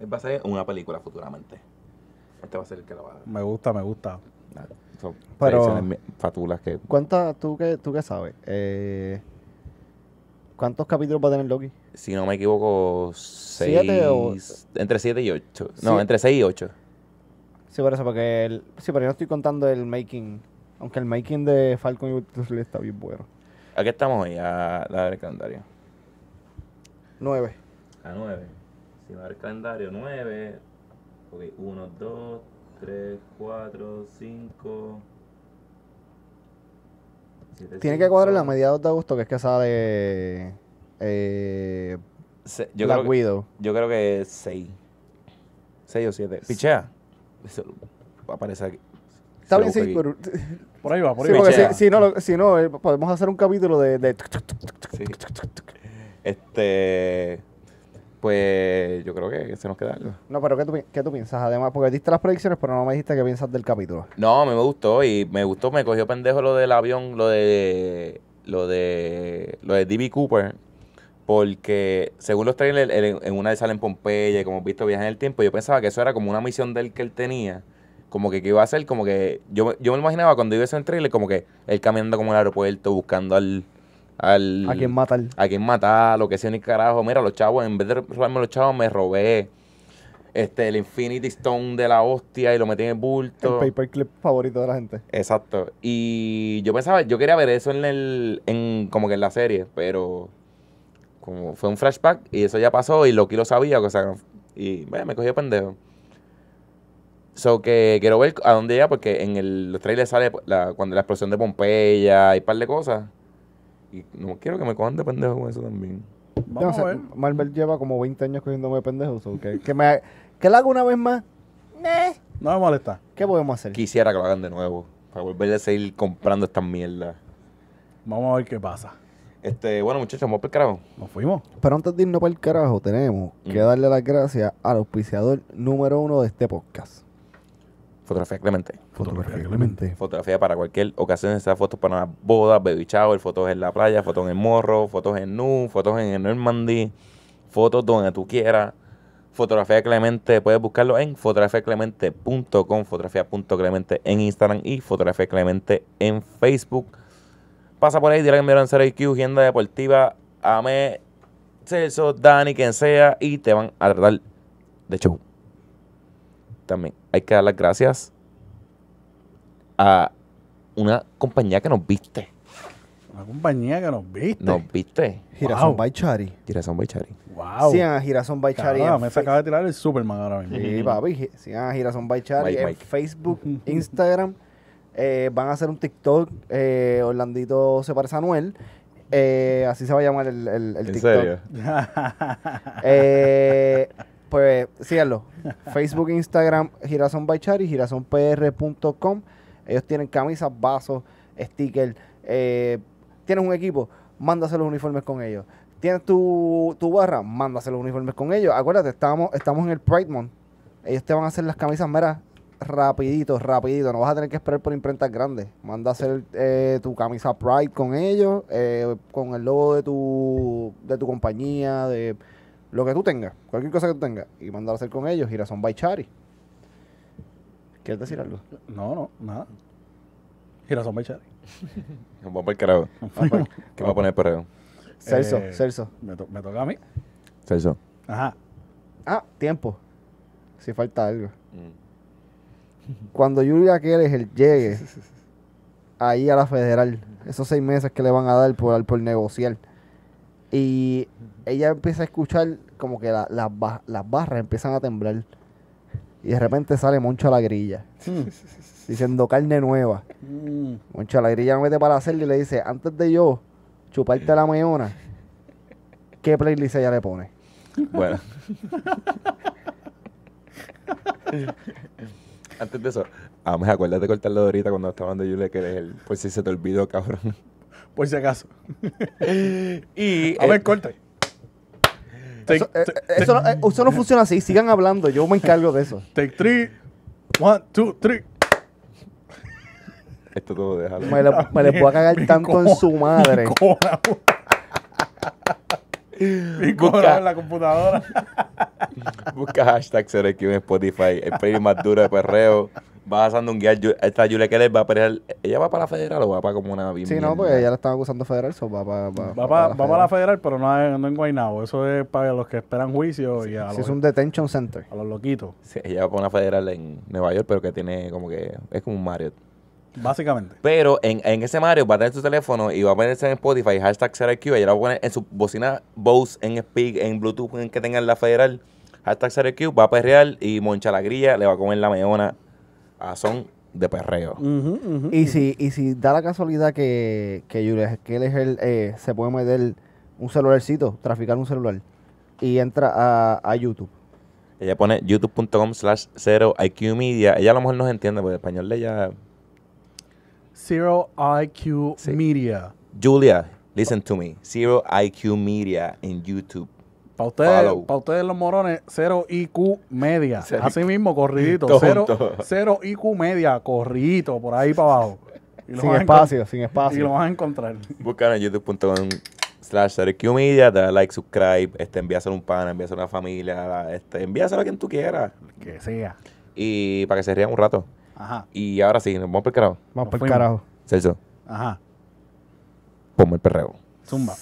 va a ser una película futuramente. Este va a ser el que la va Me gusta, me gusta. Pero, fatulas que. ¿Cuántas, tú que, tú qué sabes? Eh, ¿Cuántos capítulos va a tener Loki? Si no me equivoco, seis. Entre siete y 8. No, entre seis y ocho Sí, por eso, porque. El, sí, pero yo no estoy contando el making. Aunque el making de Falcon y Winter está bien bueno. aquí estamos hoy? A, a ver el calendario. nueve A nueve si va al calendario, 9. Ok, 1, 2, 3, 4, 5. 7, Tiene que cuadrar la mediados de agosto, que es que de Eh, yo, creo Que, yo creo que es 6. 6 o 7. Pichea. va a aparecer aquí. Está bien, sí, Por ahí va, por ahí va. si, no, si no eh, podemos hacer un capítulo de. de... Este pues yo creo que se nos queda algo. No, pero ¿qué tú, piensas? Además, porque diste las predicciones, pero no me dijiste qué piensas del capítulo. No, me gustó y me gustó, me cogió pendejo lo del avión, lo de lo de lo de D.B. Cooper, porque según los trailers, en una de salen Pompeya y como visto viajes en el tiempo, yo pensaba que eso era como una misión del que él tenía. Como que, iba a ser, como que. Yo, yo me imaginaba cuando iba a ser el trailer, como que él caminando como en el aeropuerto, buscando al, a quien matar. A quien matar, lo que sea, ni carajo. Mira, los chavos, en vez de robarme los chavos, me robé este, el Infinity Stone de la hostia y lo metí en el bulto. El paperclip favorito de la gente. Exacto. Y yo pensaba, yo quería ver eso en el, en, como que en la serie, pero como fue un flashback y eso ya pasó y Loki lo sabía, o sea, y me cogió pendejo. So que quiero ver a dónde llega porque en el, los trailers sale la, cuando la explosión de Pompeya y un par de cosas. Y no quiero que me cojan de pendejo con eso también. Vamos a ver. Marvel lleva como 20 años cogiéndome de pendejo. que, que, lo haga una vez más. No me molesta. ¿Qué podemos hacer? Quisiera que lo hagan de nuevo. Para volver a seguir comprando estas mierdas. Vamos a ver qué pasa. Este, bueno, muchachos, vamos para el carajo. Nos fuimos. Pero antes de irnos para el carajo, tenemos que mm. darle las gracias al auspiciador número uno de este podcast. Fotografía Clemente. Fotografía Clemente. Fotografía para cualquier ocasión, sea fotos para una boda, baby shower, fotos en la playa, fotos en morro, fotos en Nu, fotos en el Normandy, fotos donde tú quieras. Fotografía Clemente, puedes buscarlo en fotografiaclemente.com, fotografía.clemente en Instagram y fotografía en Facebook. Pasa por ahí, dile que me en IQ, Agenda Deportiva, Ame, Celso, Dani, quien sea, y te van a tratar de show también hay que dar las gracias a una compañía que nos viste. Una compañía que nos viste. Nos viste. Girasón wow. Baichari. by Baichari. Wow. Sí, a ah, Girasón Chari. Ah, me acaba de tirar el Superman ahora mismo. Sí, papi. Sí, a ah, Girasón Baichari en Facebook, Instagram. Eh, van a hacer un TikTok. Eh, Orlandito se parece a Noel. Eh, así se va a llamar el, el, ¿En TikTok. Eh... Pues síganlo. Facebook, Instagram, Girasón by girasonpr.com. Ellos tienen camisas, vasos, stickers. Eh, tienes un equipo, mándase los uniformes con ellos. Tienes tu, tu barra, mándase los uniformes con ellos. Acuérdate, estamos, estamos en el Pride Month. Ellos te van a hacer las camisas meras rapidito, rapidito. No vas a tener que esperar por imprentas grandes. Manda a hacer eh, tu camisa Pride con ellos, eh, con el logo de tu, de tu compañía, de lo que tú tengas, cualquier cosa que tú tengas, y mandar a hacer con ellos, Girasón by Chari. ¿Quieres decir algo? No, no, nada. Girasón by Chari. Vamos Un el carajo. Ah, pues, ¿Qué va a poner perreo? Celso, eh, Celso. Me, toca a mí. Celso. Ajá. Ah, tiempo. Si falta algo. Mm. Cuando Julia Quieres llegue ahí a la federal, esos seis meses que le van a dar por, por negociar y ella empieza a escuchar como que las barras empiezan a temblar. Y de repente sale Moncho a la grilla. Hmm. diciendo carne nueva. Hmm. Moncho a la grilla no mete para hacerle y le dice, antes de yo chuparte la meona, ¿qué playlist ella le pone? Bueno. antes de eso, a ah, me acuérdate de cortarlo ahorita cuando estaba de yo le querés él pues si se te olvidó, cabrón por si acaso. y, a ver, eh, corte. Eh, eh, eso, no, funciona así, sigan hablando, yo me encargo de eso. Take three, one, two, three. Esto todo déjalo. Me, le, puedo cagar tanto en su madre. Mi corazón en la computadora. Busca hashtag SereQ en Spotify, el primer más duro de perreo pasando un sandunguear. Esta Julia Keller va a pelear. ¿Ella va para la federal o va para como una Sí, no, porque ella la estaba acusando federal. eso va, para, va, para, la federal, pero no, no en Guaynabo. Eso es para los que esperan juicio. y a es un detention center. A los loquitos. Sí, ella va para una federal en Nueva York, pero que tiene como que. Es como un Mario Básicamente. Pero en, en ese Mario va a tener su teléfono y va a ponerse en Spotify, hashtag CRQ, ella la va a poner en su bocina Bose, en Speak, en Bluetooth, en que tengan la federal, hashtag CRQ, va a perrear y moncha la grilla, le va a comer la meona son de perreo. Y, si, y si da la casualidad que, que que él es el, eh, se puede meter un celularcito, traficar un celular, y entra a, YouTube. Ella pone youtube.com slash zero IQ Media. Ella a lo mejor no entiende, porque el español de ella... Zero IQ Media. Julia, listen to me. Zero IQ Media en YouTube. Para ustedes, pa' ustedes los morones, 0 IQ media. Así mismo, corridito. 0 IQ media, corridito, por ahí para abajo. sin espacio, sin espacio. Y lo van a encontrar. Buscan en youtube.com slash Media, da like, subscribe, este, envíaselo un pana, envíaselo a una familia, este, envíaselo a quien tú quieras. Que sea. Y para que se rían un rato. Ajá. Y ahora sí, nos vamos por el carajo. Vamos por el carajo. Celso. Ajá. pongo el perreo. Zumba.